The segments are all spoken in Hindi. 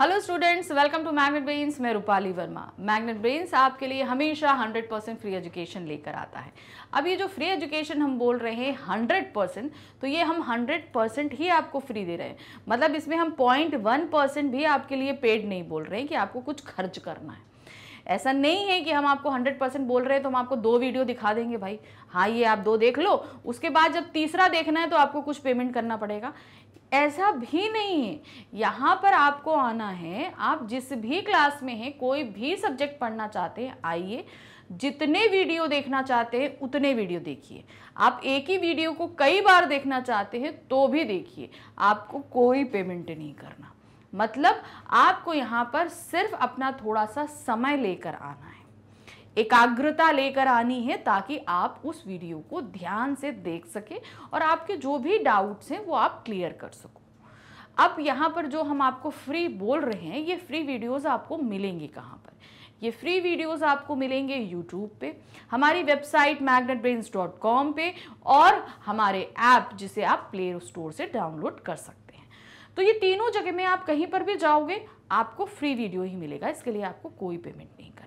Hello students welcome to Magnet Brains मैं रूपाली वर्मा मैग्नेट ब्रेन्स आपके लिए हमेशा 100 परसेंट फ्री एजुकेशन लेकर आता है अब ये जो फ्री एजुकेशन हम बोल रहे हैं 100 परसेंट तो ये हम 100 परसेंट ही आपको फ्री दे रहे हैं मतलब इसमें हम पॉइंट वन परसेंट भी आपके लिए पेड नहीं बोल रहे हैं कि आपको कुछ खर्च करना है ऐसा नहीं है कि हम आपको 100 परसेंट बोल रहे हैं तो हम आपको दो वीडियो दिखा देंगे भाई हाँ ये आप दो देख लो उसके बाद जब तीसरा देखना है तो आपको कुछ पेमेंट करना पड़ेगा ऐसा भी नहीं है यहाँ पर आपको आना है आप जिस भी क्लास में हैं कोई भी सब्जेक्ट पढ़ना चाहते हैं आइए जितने वीडियो देखना चाहते हैं उतने वीडियो देखिए आप एक ही वीडियो को कई बार देखना चाहते हैं तो भी देखिए आपको कोई पेमेंट नहीं करना मतलब आपको यहाँ पर सिर्फ अपना थोड़ा सा समय लेकर आना है एकाग्रता लेकर आनी है ताकि आप उस वीडियो को ध्यान से देख सकें और आपके जो भी डाउट्स हैं वो आप क्लियर कर सको अब यहाँ पर जो हम आपको फ्री बोल रहे हैं ये फ्री वीडियोज़ आपको मिलेंगी कहाँ पर ये फ्री वीडियोस आपको मिलेंगे यूट्यूब पे हमारी वेबसाइट कॉम पे और हमारे ऐप जिसे आप प्ले स्टोर से डाउनलोड कर सकते हैं तो ये तीनों जगह में आप कहीं पर भी जाओगे आपको फ्री वीडियो ही मिलेगा इसके लिए आपको कोई पेमेंट नहीं करना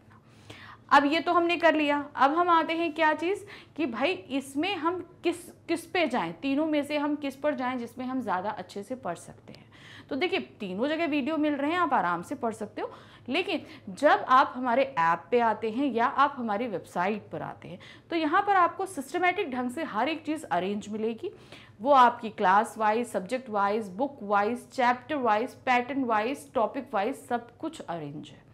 अब ये तो हमने कर लिया अब हम आते हैं क्या चीज़ कि भाई इसमें हम किस किस पे जाएं तीनों में से हम किस पर जाएं जिसमें हम ज़्यादा अच्छे से पढ़ सकते हैं तो देखिए तीनों जगह वीडियो मिल रहे हैं आप आराम से पढ़ सकते हो लेकिन जब आप हमारे ऐप पे आते हैं या आप हमारी वेबसाइट पर आते हैं तो यहाँ पर आपको सिस्टमेटिक ढंग से हर एक चीज़ अरेंज मिलेगी वो आपकी class wise subject wise book wise chapter wise pattern wise topic wise सब कुछ अरेंज है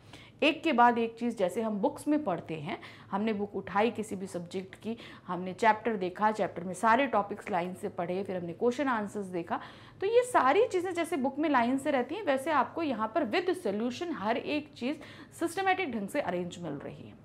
एक के बाद एक चीज़ जैसे हम बुक्स में पढ़ते हैं हमने बुक उठाई किसी भी सब्जेक्ट की हमने चैप्टर देखा चैप्टर में सारे टॉपिक्स लाइन से पढ़े फिर हमने क्वेश्चन आंसर्स देखा तो ये सारी चीज़ें जैसे बुक में लाइन से रहती हैं वैसे आपको यहाँ पर विद सोल्यूशन हर एक चीज़ सिस्टमेटिक ढंग से अरेंज मिल रही है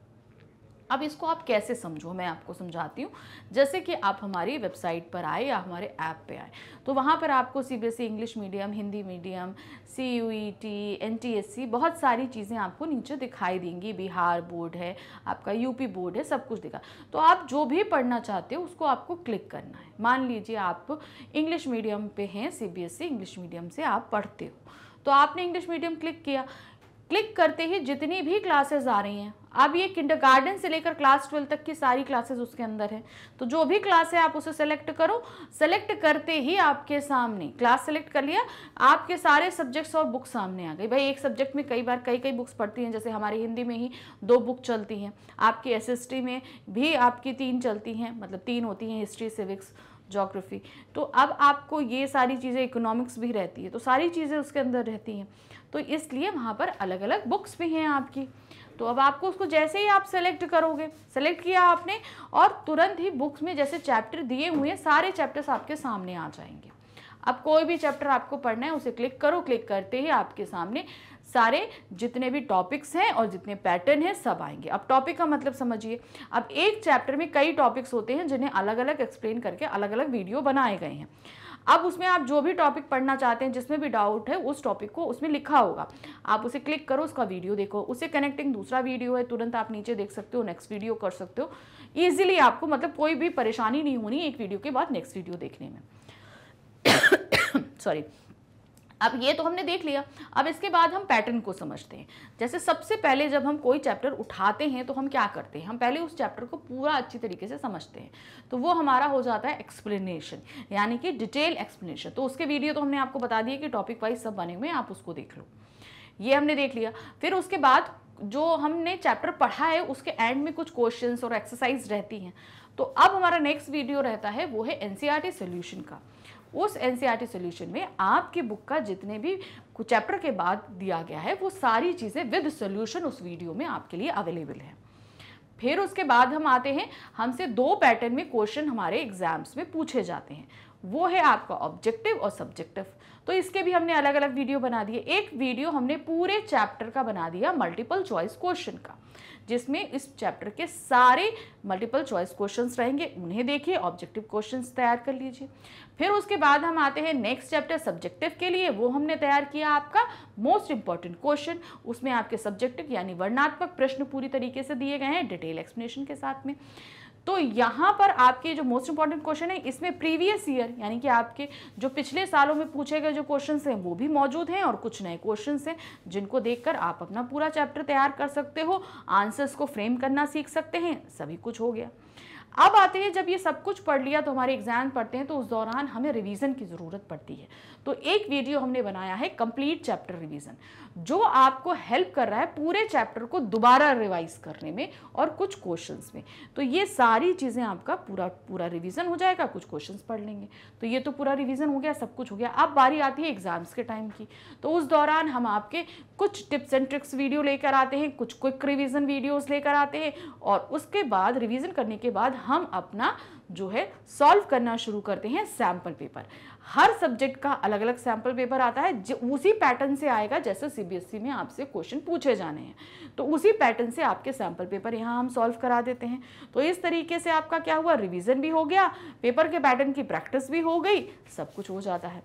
अब इसको आप कैसे समझो मैं आपको समझाती हूँ जैसे कि आप हमारी वेबसाइट पर आए या हमारे ऐप पे आए तो वहाँ पर आपको C B English medium Hindi medium C U E T N T S C बहुत सारी चीज़ें आपको नीचे दिखाई देंगी बिहार बोर्ड है आपका यूपी बोर्ड है सब कुछ दिखा तो आप जो भी पढ़ना चाहते हो उसको आपको क्लिक करना है मान लीजिए आप इंग्लिश मीडियम पे हैं सी बी इंग्लिश मीडियम से आप पढ़ते हो तो आपने इंग्लिश मीडियम क्लिक किया क्लिक करते ही जितनी भी क्लासेस आ रही हैं अब ये किंडर से लेकर क्लास ट्वेल्व तक की सारी क्लासेस उसके अंदर है तो जो भी क्लास है आप उसे सेलेक्ट करो सेलेक्ट करते ही आपके सामने क्लास सेलेक्ट कर लिया आपके सारे सब्जेक्ट्स और बुक्स सामने आ गई भाई एक सब्जेक्ट में कई बार कई कई बुक्स पढ़ती हैं जैसे हमारी हिंदी में ही दो बुक चलती हैं आपकी एस में भी आपकी तीन चलती हैं मतलब तीन होती हैं हिस्ट्री सिविक्स जोग्राफ़ी तो अब आपको ये सारी चीज़ें इकोनॉमिक्स भी रहती है तो सारी चीज़ें उसके अंदर रहती हैं तो इसलिए वहाँ पर अलग अलग बुक्स भी हैं आपकी तो अब आपको उसको जैसे ही आप सेलेक्ट करोगे सेलेक्ट किया आपने और तुरंत ही बुक्स में जैसे चैप्टर दिए हुए हैं सारे चैप्टर्स आपके सामने आ जाएंगे अब कोई भी चैप्टर आपको पढ़ना है उसे क्लिक करो क्लिक करते ही आपके सामने सारे जितने भी टॉपिक्स हैं और जितने पैटर्न हैं सब आएंगे अब टॉपिक का मतलब समझिए अब एक चैप्टर में कई टॉपिक्स होते हैं जिन्हें अलग अलग एक्सप्लेन करके अलग अलग वीडियो बनाए गए हैं अब उसमें आप जो भी टॉपिक पढ़ना चाहते हैं जिसमें भी डाउट है उस टॉपिक को उसमें लिखा होगा आप उसे क्लिक करो उसका वीडियो देखो उसे कनेक्टिंग दूसरा वीडियो है तुरंत आप नीचे देख सकते हो नेक्स्ट वीडियो कर सकते हो ईजिली आपको मतलब कोई भी परेशानी नहीं होनी एक वीडियो के बाद नेक्स्ट वीडियो देखने में सॉरी अब ये तो हमने देख लिया अब इसके बाद हम पैटर्न को समझते हैं जैसे सबसे पहले जब हम कोई चैप्टर उठाते हैं तो हम क्या करते हैं हम पहले उस चैप्टर को पूरा अच्छी तरीके से समझते हैं तो वो हमारा हो जाता है एक्सप्लेनेशन यानी कि डिटेल एक्सप्लेनेशन तो उसके वीडियो तो हमने आपको बता दिए कि टॉपिक वाइज सब बने हुए आप उसको देख लो ये हमने देख लिया फिर उसके बाद जो हमने चैप्टर पढ़ा है उसके एंड में कुछ क्वेश्चंस और एक्सरसाइज रहती हैं तो अब हमारा नेक्स्ट वीडियो रहता है वो है एनसीईआरटी सॉल्यूशन e का उस एन सोल्यूशन e में आपके बुक का जितने भी चैप्टर के बाद दिया गया है वो सारी चीज़ें विद सोल्यूशन उस वीडियो में आपके लिए अवेलेबल है फिर उसके बाद हम आते हैं हमसे दो पैटर्न में क्वेश्चन हमारे एग्जाम्स में पूछे जाते हैं वो है आपका ऑब्जेक्टिव और सब्जेक्टिव तो इसके भी हमने अलग अलग वीडियो बना दिए एक वीडियो हमने पूरे चैप्टर का बना दिया मल्टीपल चॉइस क्वेश्चन का जिसमें इस चैप्टर के सारे मल्टीपल चॉइस क्वेश्चंस रहेंगे उन्हें देखिए ऑब्जेक्टिव क्वेश्चंस तैयार कर लीजिए फिर उसके बाद हम आते हैं नेक्स्ट चैप्टर सब्जेक्टिव के लिए वो हमने तैयार किया आपका मोस्ट इंपॉर्टेंट क्वेश्चन उसमें आपके सब्जेक्टिव यानी वर्णात्मक प्रश्न पूरी तरीके से दिए गए हैं डिटेल एक्सप्लेनेशन के साथ में तो यहाँ पर आपके जो मोस्ट इंपॉर्टेंट क्वेश्चन है इसमें प्रीवियस ईयर यानी कि आपके जो पिछले सालों में पूछे गए जो क्वेश्चन हैं वो भी मौजूद हैं और कुछ नए क्वेश्चन हैं जिनको देखकर आप अपना पूरा चैप्टर तैयार कर सकते हो आंसर्स को फ्रेम करना सीख सकते हैं सभी कुछ हो गया अब आते हैं जब ये सब कुछ पढ़ लिया तो हमारे एग्ज़ाम पढ़ते हैं तो उस दौरान हमें रिवीजन की ज़रूरत पड़ती है तो एक वीडियो हमने बनाया है कंप्लीट चैप्टर रिवीजन जो आपको हेल्प कर रहा है पूरे चैप्टर को दोबारा रिवाइज करने में और कुछ क्वेश्चंस में तो ये सारी चीज़ें आपका पूरा पूरा रिवीजन हो जाएगा कुछ क्वेश्चंस पढ़ लेंगे तो ये तो पूरा रिवीजन हो गया सब कुछ हो गया अब बारी आती है एग्ज़ाम्स के टाइम की तो उस दौरान हम आपके कुछ टिप्स एंड ट्रिक्स वीडियो लेकर आते हैं कुछ क्विक रिविज़न वीडियोज़ लेकर आते हैं और उसके बाद रिविज़न करने के बाद हम अपना जो है सॉल्व करना शुरू करते हैं सैम्पल पेपर हर सब्जेक्ट का अलग अलग सैम्पल पेपर आता है जो उसी पैटर्न से आएगा जैसे सीबीएसई e में आपसे क्वेश्चन पूछे जाने हैं तो उसी पैटर्न से आपके सैम्पल पेपर यहाँ हम सॉल्व करा देते हैं तो इस तरीके से आपका क्या हुआ रिविज़न भी हो गया पेपर के पैटर्न की प्रैक्टिस भी हो गई सब कुछ हो जाता है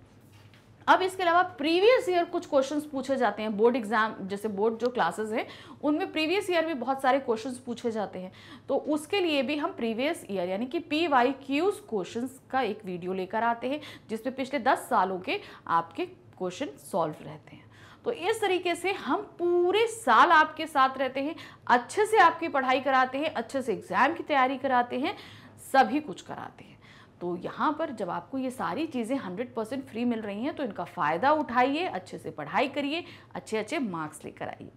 अब इसके अलावा प्रीवियस ईयर कुछ क्वेश्चंस पूछे जाते हैं बोर्ड एग्जाम जैसे बोर्ड जो क्लासेस हैं उनमें प्रीवियस ईयर में बहुत सारे क्वेश्चंस पूछे जाते हैं तो उसके लिए भी हम प्रीवियस ईयर यानी कि पी वाई क्यूज क्वेश्चन का एक वीडियो लेकर आते हैं जिसमें पिछले दस सालों के आपके क्वेश्चन सॉल्व रहते हैं तो इस तरीके से हम पूरे साल आपके साथ रहते हैं अच्छे से आपकी पढ़ाई कराते हैं अच्छे से एग्ज़ाम की तैयारी कराते हैं सभी कुछ कराते हैं तो यहाँ पर जब आपको ये सारी चीज़ें 100% फ्री मिल रही हैं तो इनका फ़ायदा उठाइए अच्छे से पढ़ाई करिए अच्छे अच्छे मार्क्स लेकर आइए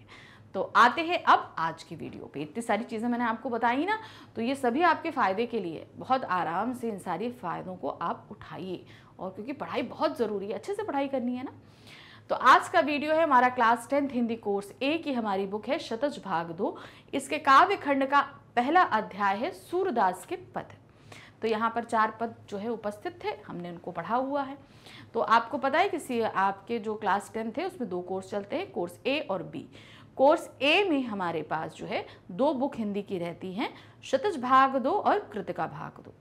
तो आते हैं अब आज की वीडियो पे इतनी सारी चीज़ें मैंने आपको बताई ना तो ये सभी आपके फ़ायदे के लिए बहुत आराम से इन सारे फ़ायदों को आप उठाइए और क्योंकि पढ़ाई बहुत ज़रूरी है अच्छे से पढ़ाई करनी है ना तो आज का वीडियो है हमारा class tenth Hindi course A की हमारी बुक है शतज भाग दो इसके काव्य खंड का पहला अध्याय है सूरदास के पद तो यहाँ पर चार पद जो है उपस्थित थे हमने उनको पढ़ा हुआ है तो आपको पता है किसी आपके जो क्लास टेन थे उसमें दो कोर्स चलते हैं कोर्स ए और बी कोर्स ए में हमारे पास जो है दो बुक हिंदी की रहती हैं शतज भाग दो और कृतिका भाग दो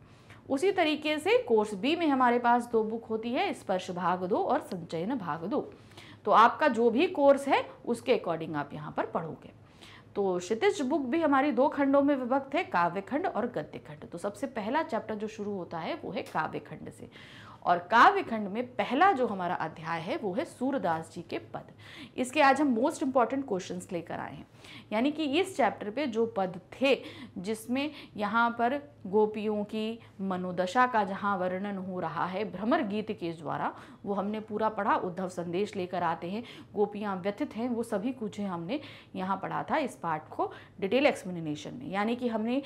उसी तरीके से कोर्स बी में हमारे पास दो बुक होती है स्पर्श भाग दो और संचयन भाग दो तो आपका जो भी कोर्स है उसके अकॉर्डिंग आप यहाँ पर पढ़ोगे तो क्षितिज बुक भी हमारी दो खंडों में विभक्त है काव्य खंड और गद्य खंड तो सबसे पहला चैप्टर जो शुरू होता है वो है काव्य खंड से और काव्य खंड में पहला जो हमारा अध्याय है वो है सूरदास जी के पद इसके आज हम मोस्ट इम्पॉर्टेंट क्वेश्चन लेकर आए हैं यानी कि इस चैप्टर पे जो पद थे जिसमें यहाँ पर गोपियों की मनोदशा का जहाँ वर्णन हो रहा है भ्रमर गीत के द्वारा वो हमने पूरा पढ़ा उद्धव संदेश लेकर आते हैं गोपियाँ व्यथित हैं वो सभी कुछ हमने यहाँ पढ़ा था इस पार्ट को डिटेल एक्सप्लेनेशन में यानी कि हमने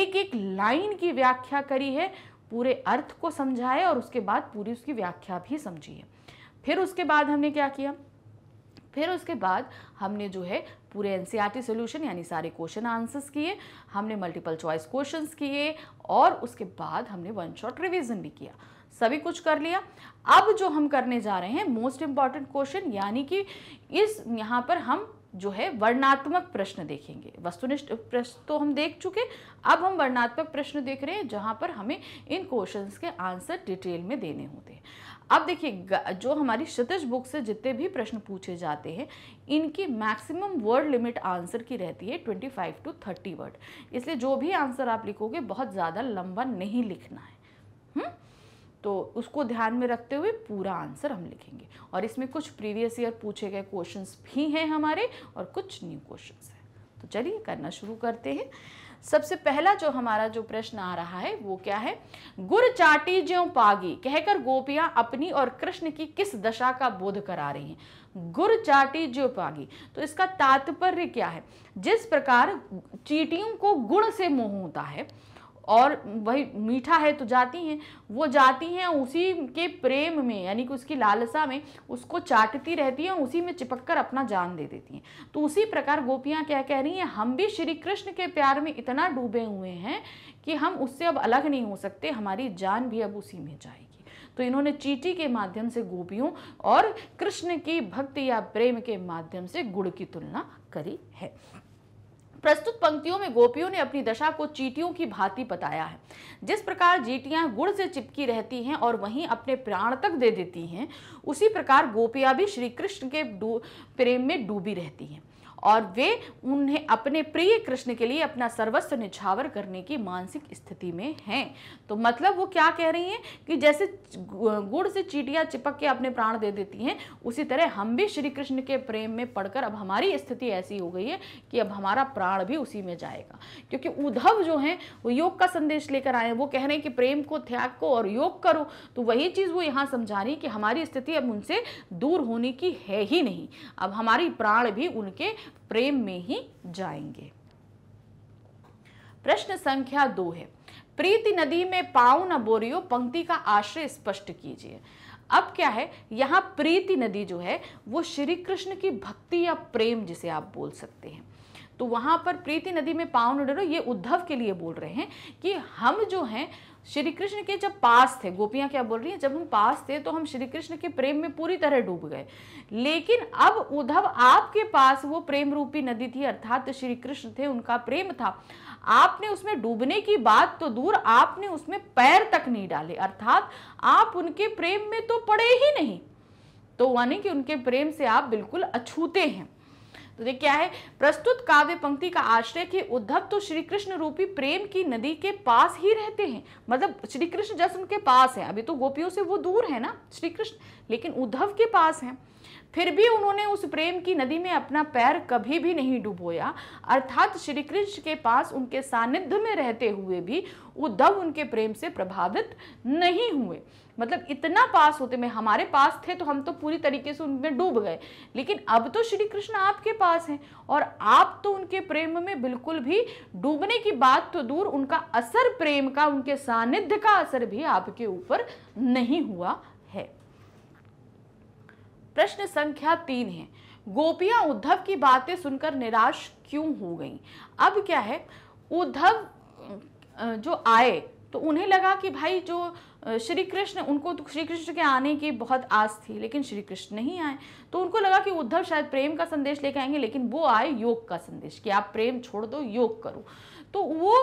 एक एक लाइन की व्याख्या करी है पूरे अर्थ को समझाए और उसके बाद पूरी उसकी व्याख्या भी समझिए फिर उसके बाद हमने क्या किया फिर उसके बाद हमने जो है पूरे एन सी सोल्यूशन यानी सारे क्वेश्चन आंसर्स किए हमने मल्टीपल चॉइस क्वेश्चन किए और उसके बाद हमने वन शॉट रिविजन भी किया सभी कुछ कर लिया अब जो हम करने जा रहे हैं मोस्ट इम्पॉर्टेंट क्वेश्चन यानी कि इस यहाँ पर हम जो है वर्णात्मक प्रश्न देखेंगे वस्तुनिष्ठ प्रश्न तो हम देख चुके अब हम वर्णात्मक प्रश्न देख रहे हैं जहाँ पर हमें इन क्वेश्चंस के आंसर डिटेल में देने होते हैं अब देखिए जो हमारी क्षतिज बुक से जितने भी प्रश्न पूछे जाते हैं इनकी मैक्सिमम वर्ड लिमिट आंसर की रहती है 25 टू 30 वर्ड इसलिए जो भी आंसर आप लिखोगे बहुत ज़्यादा लंबा नहीं लिखना है तो उसको ध्यान में रखते हुए पूरा आंसर हम लिखेंगे और इसमें कुछ प्रीवियस ईयर पूछे गए क्वेश्चंस भी हैं हमारे और कुछ न्यू क्वेश्चंस हैं तो चलिए करना शुरू करते हैं सबसे पहला जो हमारा जो प्रश्न आ रहा है वो क्या है गुर चाटी ज्यो पागी कहकर गोपियां अपनी और कृष्ण की किस दशा का बोध करा रही हैं गुर चाटी ज्यो पागी तो इसका तात्पर्य क्या है जिस प्रकार चीटियों को गुण से मोह होता है और वही मीठा है तो जाती हैं वो जाती हैं उसी के प्रेम में यानी कि उसकी लालसा में उसको चाटती रहती है और उसी में चिपक कर अपना जान दे देती हैं तो उसी प्रकार गोपियाँ क्या कह रही हैं हम भी श्री कृष्ण के प्यार में इतना डूबे हुए हैं कि हम उससे अब अलग नहीं हो सकते हमारी जान भी अब उसी में जाएगी तो इन्होंने चीटी के माध्यम से गोपियों और कृष्ण की भक्ति या प्रेम के माध्यम से गुड़ की तुलना करी है प्रस्तुत पंक्तियों में गोपियों ने अपनी दशा को चीटियों की भांति बताया है जिस प्रकार चीटियां गुड़ से चिपकी रहती हैं और वहीं अपने प्राण तक दे देती हैं उसी प्रकार गोपियां भी श्री कृष्ण के प्रेम में डूबी रहती हैं और वे उन्हें अपने प्रिय कृष्ण के लिए अपना सर्वस्व निछावर करने की मानसिक स्थिति में हैं तो मतलब वो क्या कह रही हैं कि जैसे गुड़ से चीटियाँ चिपक के अपने प्राण दे देती हैं उसी तरह हम भी श्री कृष्ण के प्रेम में पढ़कर अब हमारी स्थिति ऐसी हो गई है कि अब हमारा प्राण भी उसी में जाएगा क्योंकि उद्धव जो हैं वो योग का संदेश लेकर आए वो कह रहे हैं कि प्रेम को त्याग को और योग करो तो वही चीज़ वो यहाँ समझा रही कि हमारी स्थिति अब उनसे दूर होने की है ही नहीं अब हमारी प्राण भी उनके प्रेम में ही जाएंगे प्रश्न संख्या दो है प्रीति नदी में पाओ न बोरियो पंक्ति का आश्रय स्पष्ट कीजिए अब क्या है यहाँ प्रीति नदी जो है वो श्री कृष्ण की भक्ति या प्रेम जिसे आप बोल सकते हैं तो वहाँ पर प्रीति नदी में पाँव न डरो ये उद्धव के लिए बोल रहे हैं कि हम जो हैं श्री कृष्ण के जब पास थे गोपियां क्या बोल रही हैं जब हम पास थे तो हम श्री कृष्ण के प्रेम में पूरी तरह डूब गए लेकिन अब उद्धव आपके पास वो प्रेम रूपी नदी थी अर्थात तो श्री कृष्ण थे उनका प्रेम था आपने उसमें डूबने की बात तो दूर आपने उसमें पैर तक नहीं डाले अर्थात आप उनके प्रेम में तो पड़े ही नहीं तो यानी कि उनके प्रेम से आप बिल्कुल अछूते हैं तो देखिए क्या है प्रस्तुत काव्य पंक्ति का आश्रय कि उद्धव तो श्री कृष्ण रूपी प्रेम की नदी के पास ही रहते हैं मतलब श्री कृष्ण जस उनके पास है अभी तो गोपियों से वो दूर है ना श्री कृष्ण लेकिन उद्धव के पास है फिर भी उन्होंने उस प्रेम की नदी में अपना पैर कभी भी नहीं डुबोया अर्थात श्री कृष्ण के पास उनके सानिध्य में रहते हुए भी उद्धव उनके प्रेम से प्रभावित नहीं हुए मतलब इतना पास होते में हमारे पास थे तो हम तो पूरी तरीके से उनमें डूब गए लेकिन अब तो श्री कृष्ण आपके पास हैं और आप तो उनके प्रेम में बिल्कुल भी डूबने की बात तो दूर उनका असर प्रेम का उनके सानिध्य का असर भी आपके ऊपर नहीं हुआ है प्रश्न संख्या तीन है गोपियां उद्धव की बातें सुनकर निराश क्यों हो गई अब क्या है उद्धव जो आए तो उन्हें लगा कि भाई जो श्री कृष्ण उनको तो श्री कृष्ण के आने की बहुत आस थी लेकिन श्री कृष्ण नहीं आए तो उनको लगा कि उद्धव शायद प्रेम का संदेश लेके आएंगे लेकिन वो आए योग का संदेश कि आप प्रेम छोड़ दो योग करो तो वो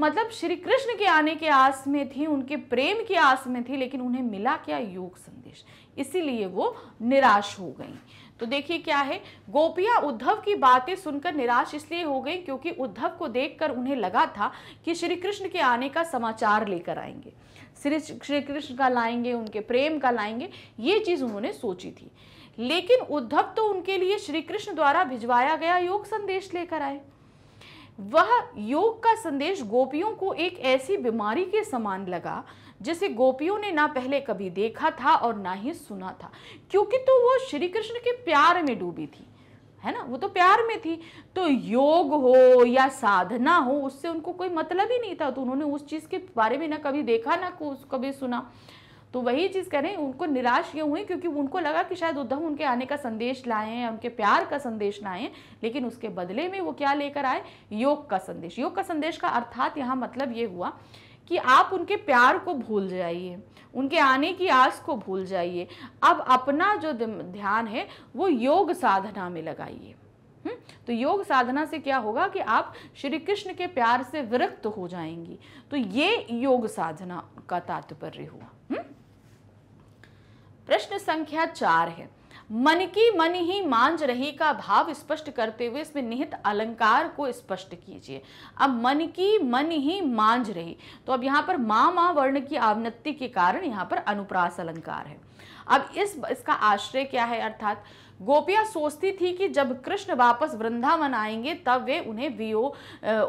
मतलब श्री कृष्ण के आने के आस में थी उनके प्रेम की आस में थी लेकिन उन्हें मिला क्या योग संदेश इसीलिए वो निराश हो गई तो देखिए क्या है गोपिया उद्धव की बातें सुनकर निराश इसलिए हो गई क्योंकि उद्धव को देखकर उन्हें लगा था कि श्री कृष्ण के आने का समाचार लेकर आएंगे श्री श्री कृष्ण का लाएंगे उनके प्रेम का लाएंगे ये चीज़ उन्होंने सोची थी लेकिन उद्धव तो उनके लिए श्री कृष्ण द्वारा भिजवाया गया योग संदेश लेकर आए वह योग का संदेश गोपियों को एक ऐसी बीमारी के समान लगा जिसे गोपियों ने ना पहले कभी देखा था और ना ही सुना था क्योंकि तो वो श्री कृष्ण के प्यार में डूबी थी है ना वो तो प्यार में थी तो योग हो या साधना हो उससे उनको कोई मतलब ही नहीं था तो उन्होंने उस चीज़ के बारे में ना कभी देखा ना कभी सुना तो वही चीज़ कह रहे हैं उनको निराश क्यों हुई क्योंकि उनको लगा कि शायद उद्धव उनके आने का संदेश लाए हैं उनके प्यार का संदेश लाए लेकिन उसके बदले में वो क्या लेकर आए योग का संदेश योग का संदेश का अर्थात यहाँ मतलब ये हुआ कि आप उनके प्यार को भूल जाइए उनके आने की आस को भूल जाइए अब अपना जो ध्यान है वो योग साधना में लगाइए तो योग साधना से क्या होगा कि आप श्री कृष्ण के प्यार से विरक्त हो जाएंगी तो ये योग साधना का तात्पर्य हुआ प्रश्न संख्या चार है मन की मन ही मांझ रही का भाव स्पष्ट करते हुए इसमें निहित अलंकार को स्पष्ट कीजिए अब मन की मन ही मांझ रही तो अब यहाँ पर माँ माँ वर्ण की आवनत्ति के कारण यहाँ पर अनुप्रास अलंकार है अब इस इसका आश्रय क्या है अर्थात गोपियाँ सोचती थी कि जब कृष्ण वापस वृंदावन आएंगे तब वे उन्हें वियोग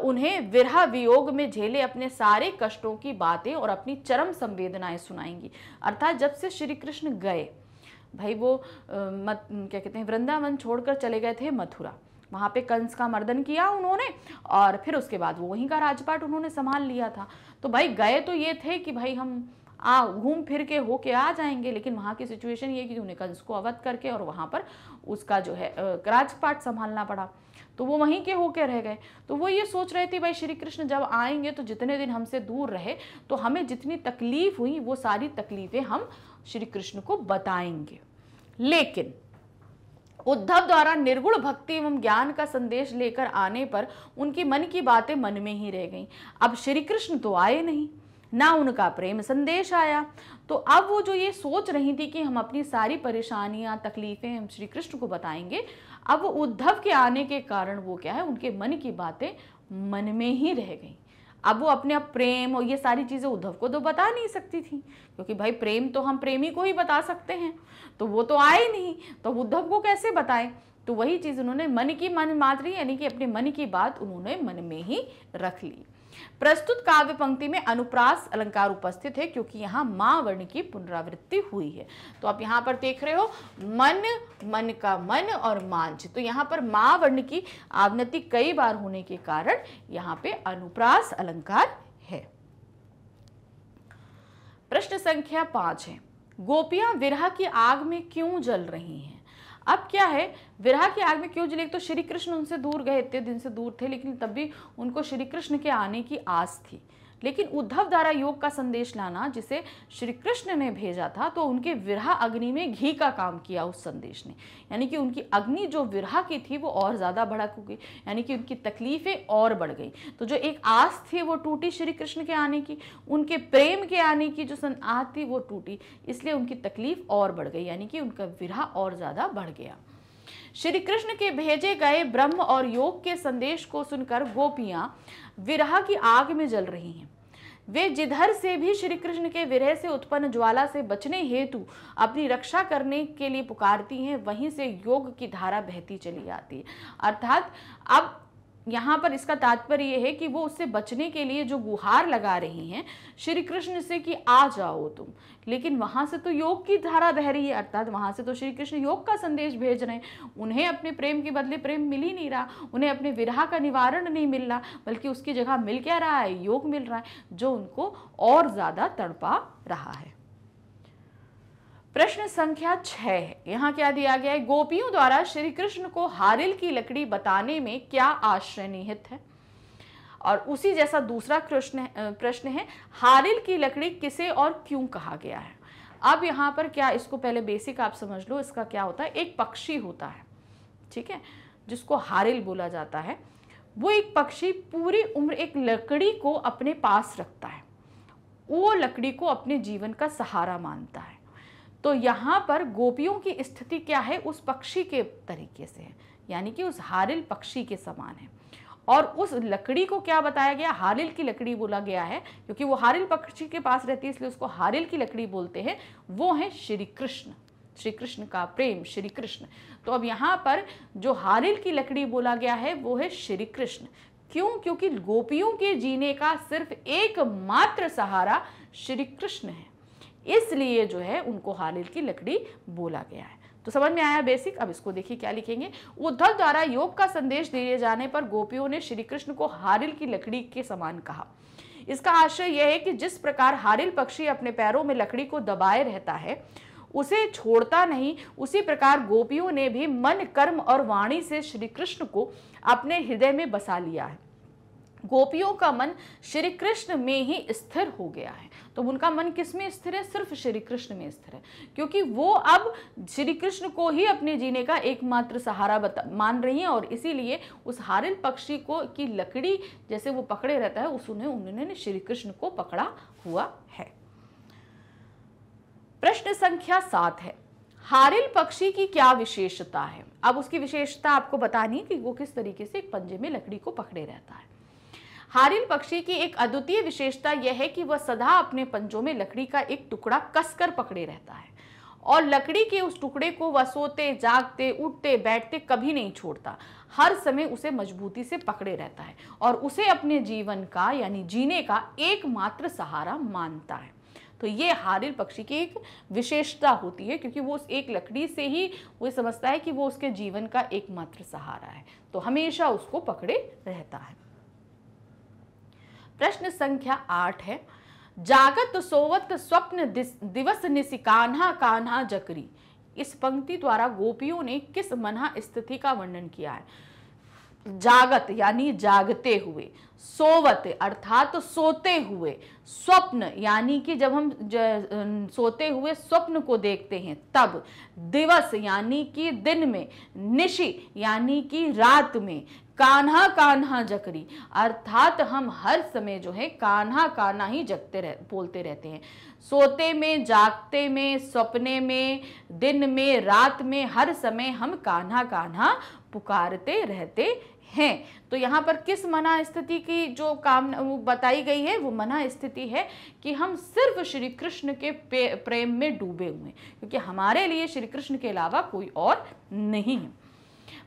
उन्हें विरह वियोग में झेले अपने सारे कष्टों की बातें और अपनी चरम संवेदनाएं सुनाएंगी अर्थात जब से श्री कृष्ण गए भाई वो मत क्या कहते हैं वृंदावन छोड़कर चले गए थे मथुरा वहाँ पे कंस का मर्दन किया उन्होंने और फिर उसके बाद वो वहीं का राजपाट उन्होंने संभाल लिया था तो भाई गए तो ये थे कि भाई हम आ घूम फिर के हो के आ जाएंगे लेकिन वहाँ की सिचुएशन ये कि उन्हें कंस को अवध करके और वहाँ पर उसका जो है राजपाट संभालना पड़ा तो वो वहीं के होके रह गए तो वो ये सोच रहे थे भाई श्री कृष्ण जब आएंगे तो जितने दिन हमसे दूर रहे तो हमें जितनी तकलीफ हुई वो सारी तकलीफ़ें हम श्री कृष्ण को बताएंगे लेकिन उद्धव द्वारा निर्गुण भक्ति एवं ज्ञान का संदेश लेकर आने पर उनकी मन की बातें मन में ही रह गईं अब श्री कृष्ण तो आए नहीं ना उनका प्रेम संदेश आया तो अब वो जो ये सोच रही थी कि हम अपनी सारी परेशानियां तकलीफ़ें हम श्री कृष्ण को बताएंगे अब उद्धव के आने के कारण वो क्या है उनके मन की बातें मन में ही रह गई अब वो अपने आप प्रेम और ये सारी चीज़ें उद्धव को तो बता नहीं सकती थी क्योंकि भाई प्रेम तो हम प्रेमी को ही बता सकते हैं तो वो तो आए नहीं तो उद्धव को कैसे बताएं तो वही चीज़ उन्होंने मन की मन मात्री यानी कि अपने मन की बात उन्होंने मन में ही रख ली प्रस्तुत काव्य पंक्ति में अनुप्रास अलंकार उपस्थित है क्योंकि यहाँ माँ वर्ण की पुनरावृत्ति हुई है तो आप यहाँ पर देख रहे हो मन मन का मन और मांझ तो यहाँ पर माँ वर्ण की आवनति कई बार होने के कारण यहाँ पे अनुप्रास अलंकार है प्रश्न संख्या पांच है गोपियां विरह की आग में क्यों जल रही हैं अब क्या है विरह की आग में क्यों जले तो श्री कृष्ण उनसे दूर गए इतने दिन से दूर थे लेकिन तब भी उनको श्री कृष्ण के आने की आस थी लेकिन उद्धव द्वारा योग का संदेश लाना जिसे श्री कृष्ण ने भेजा था तो उनके विरह अग्नि में घी का काम किया उस संदेश ने यानी कि उनकी अग्नि जो विरह की थी वो और ज़्यादा भड़क गई यानी कि उनकी तकलीफ़ें और बढ़ गई तो जो एक आस थी वो टूटी श्री कृष्ण के आने की उनके प्रेम के आने की जो सन आस थी वो टूटी इसलिए उनकी तकलीफ और बढ़ गई यानी कि उनका विरह और ज़्यादा बढ़ गया श्री कृष्ण के भेजे गए ब्रह्म और योग के संदेश को सुनकर गोपियाँ विरह की आग में जल रही हैं वे जिधर से भी श्री कृष्ण के विरह से उत्पन्न ज्वाला से बचने हेतु अपनी रक्षा करने के लिए पुकारती हैं वहीं से योग की धारा बहती चली आती है अर्थात अब यहाँ पर इसका तात्पर्य यह है कि वो उससे बचने के लिए जो गुहार लगा रही हैं श्री कृष्ण से कि आ जाओ तुम लेकिन वहाँ से तो योग की धारा बह रही है अर्थात वहाँ से तो श्री कृष्ण योग का संदेश भेज रहे हैं उन्हें अपने प्रेम के बदले प्रेम मिल ही नहीं रहा उन्हें अपने विरह का निवारण नहीं मिल रहा बल्कि उसकी जगह मिल क्या रहा है योग मिल रहा है जो उनको और ज़्यादा तड़पा रहा है प्रश्न संख्या छह है यहाँ क्या दिया गया है गोपियों द्वारा श्री कृष्ण को हारिल की लकड़ी बताने में क्या आश्रय निहित है और उसी जैसा दूसरा कृष्ण प्रश्न है हारिल की लकड़ी किसे और क्यों कहा गया है अब यहाँ पर क्या इसको पहले बेसिक आप समझ लो इसका क्या होता है एक पक्षी होता है ठीक है जिसको हारिल बोला जाता है वो एक पक्षी पूरी उम्र एक लकड़ी को अपने पास रखता है वो लकड़ी को अपने जीवन का सहारा मानता है तो यहाँ पर गोपियों की स्थिति क्या है उस पक्षी के तरीके से है यानी कि उस हारिल पक्षी के समान है और उस लकड़ी को क्या बताया गया हारिल की लकड़ी बोला गया है क्योंकि वो हारिल पक्षी के पास रहती है इसलिए उसको हारिल की लकड़ी बोलते हैं वो है श्री कृष्ण श्री कृष्ण का प्रेम श्री कृष्ण तो अब यहाँ पर जो हारिल की लकड़ी बोला गया है वो है श्री कृष्ण क्यों क्योंकि गोपियों के जीने का सिर्फ एकमात्र सहारा श्री कृष्ण है इसलिए जो है उनको हालिल की लकड़ी बोला गया है तो समझ में आया बेसिक अब इसको देखिए क्या लिखेंगे उद्धव द्वारा योग का संदेश दिए जाने पर गोपियों ने श्री कृष्ण को हारिल की लकड़ी के समान कहा इसका आशय यह है कि जिस प्रकार हारिल पक्षी अपने पैरों में लकड़ी को दबाए रहता है उसे छोड़ता नहीं उसी प्रकार गोपियों ने भी मन कर्म और वाणी से श्री कृष्ण को अपने हृदय में बसा लिया है गोपियों का मन श्री कृष्ण में ही स्थिर हो गया है तो उनका मन किस में स्थिर है सिर्फ श्री कृष्ण में स्थिर है क्योंकि वो अब श्री कृष्ण को ही अपने जीने का एकमात्र सहारा बता मान रही हैं और इसीलिए उस हारिल पक्षी को की लकड़ी जैसे वो पकड़े रहता है उस उन्हें उन्होंने श्री कृष्ण को पकड़ा हुआ है प्रश्न संख्या सात है हारिल पक्षी की क्या विशेषता है अब उसकी विशेषता आपको बतानी कि वो किस तरीके से एक पंजे में लकड़ी को पकड़े रहता है हारिल पक्षी की एक अद्वितीय विशेषता यह है कि वह सदा अपने पंजों में लकड़ी का एक टुकड़ा कसकर पकड़े रहता है और लकड़ी के उस टुकड़े को वह सोते जागते उठते बैठते कभी नहीं छोड़ता हर समय उसे मजबूती से पकड़े रहता है और उसे अपने जीवन का यानी जीने का एकमात्र सहारा मानता है तो ये हारिल पक्षी की एक विशेषता होती है क्योंकि वो उस एक लकड़ी से ही वो समझता है कि वो उसके जीवन का एकमात्र सहारा है तो हमेशा उसको पकड़े रहता है प्रश्न संख्या आठ है जागत सोवत स्वप्न दिवस निशि कान्हा कान्हा जकरी इस पंक्ति द्वारा गोपियों ने किस मना स्थिति का वर्णन किया है जागत यानी जागते हुए सोवत अर्थात तो सोते हुए स्वप्न यानी कि जब हम सोते हुए स्वप्न को देखते हैं तब दिवस यानी कि दिन में निशि यानी कि रात में कान्हा कान्हा जकरी अर्थात हम हर समय जो है कान्हा कान्हा ही जगते रह बोलते रहते हैं सोते में जागते में सपने में दिन में रात में हर समय हम कान्हा कान्हा पुकारते रहते हैं तो यहाँ पर किस मना स्थिति की जो काम बताई गई है वो मना स्थिति है कि हम सिर्फ श्री कृष्ण के प्रेम में डूबे हुए क्योंकि हमारे लिए श्री कृष्ण के अलावा कोई और नहीं है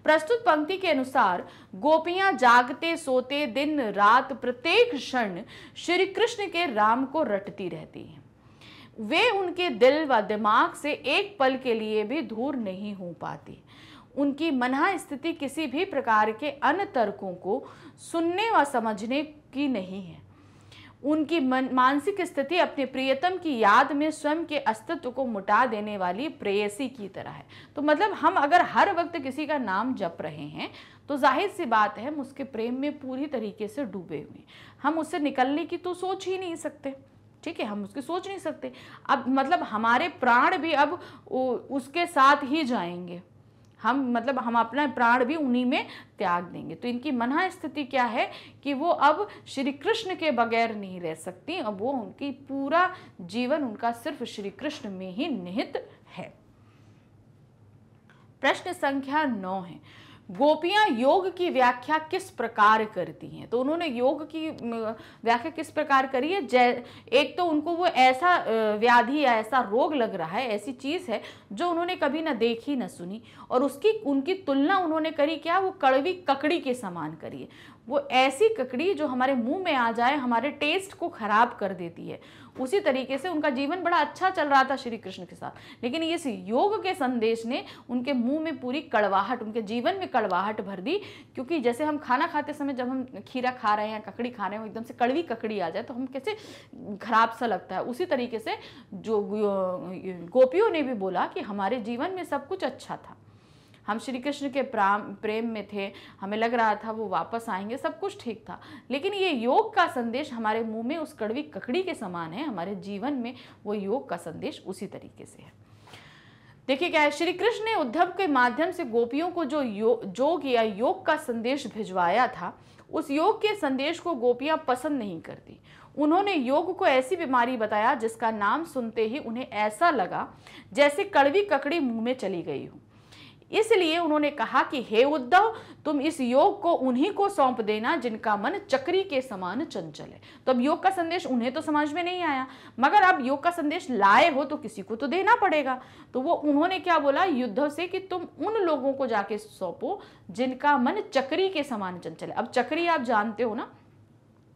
प्रस्तुत पंक्ति के अनुसार गोपियां जागते सोते दिन रात प्रत्येक क्षण श्री कृष्ण के राम को रटती रहती हैं वे उनके दिल व दिमाग से एक पल के लिए भी दूर नहीं हो पाती उनकी मना स्थिति किसी भी प्रकार के अन्य तर्कों को सुनने व समझने की नहीं है उनकी मानसिक स्थिति अपने प्रियतम की याद में स्वयं के अस्तित्व को मुटा देने वाली प्रेयसी की तरह है तो मतलब हम अगर हर वक्त किसी का नाम जप रहे हैं तो जाहिर सी बात है हम उसके प्रेम में पूरी तरीके से डूबे हुए हम उससे निकलने की तो सोच ही नहीं सकते ठीक है हम उसकी सोच नहीं सकते अब मतलब हमारे प्राण भी अब उसके साथ ही जाएंगे हम मतलब हम अपना प्राण भी उन्हीं में त्याग देंगे तो इनकी मना स्थिति क्या है कि वो अब श्री कृष्ण के बगैर नहीं रह सकती अब वो उनकी पूरा जीवन उनका सिर्फ श्री कृष्ण में ही निहित है प्रश्न संख्या नौ है गोपियां योग की व्याख्या किस प्रकार करती हैं तो उन्होंने योग की व्याख्या किस प्रकार करी है जय एक तो उनको वो ऐसा व्याधि या ऐसा रोग लग रहा है ऐसी चीज़ है जो उन्होंने कभी ना देखी ना सुनी और उसकी उनकी तुलना उन्होंने करी क्या वो कड़वी ककड़ी के समान करी है वो ऐसी ककड़ी जो हमारे मुंह में आ जाए हमारे टेस्ट को ख़राब कर देती है उसी तरीके से उनका जीवन बड़ा अच्छा चल रहा था श्री कृष्ण के साथ लेकिन इस योग के संदेश ने उनके मुंह में पूरी कड़वाहट उनके जीवन में कड़वाहट भर दी क्योंकि जैसे हम खाना खाते समय जब हम खीरा खा रहे हैं ककड़ी खा रहे हैं एकदम से कड़वी ककड़ी आ जाए तो हम कैसे खराब सा लगता है उसी तरीके से जो गोपियों ने भी बोला कि हमारे जीवन में सब कुछ अच्छा था हम श्री कृष्ण के प्रेम में थे हमें लग रहा था वो वापस आएंगे सब कुछ ठीक था लेकिन ये योग का संदेश हमारे मुंह में उस कड़वी ककड़ी के समान है हमारे जीवन में वो योग का संदेश उसी तरीके से है देखिए क्या है श्री कृष्ण ने उद्धव के माध्यम से गोपियों को जो यो, जोग या योग का संदेश भिजवाया था उस योग के संदेश को गोपियां पसंद नहीं करती उन्होंने योग को ऐसी बीमारी बताया जिसका नाम सुनते ही उन्हें ऐसा लगा जैसे कड़वी ककड़ी मुंह में चली गई हो इसलिए उन्होंने कहा कि हे उद्धव तुम इस योग को उन्हीं को सौंप देना जिनका मन चक्री के समान चंचल है तो अब योग का संदेश उन्हें तो समझ में नहीं आया मगर अब योग का संदेश लाए हो तो किसी को तो देना पड़ेगा तो वो उन्होंने क्या बोला युद्ध से कि तुम उन लोगों को जाके सौंपो जिनका मन चक्री के समान चंचल है अब चक्री आप जानते हो ना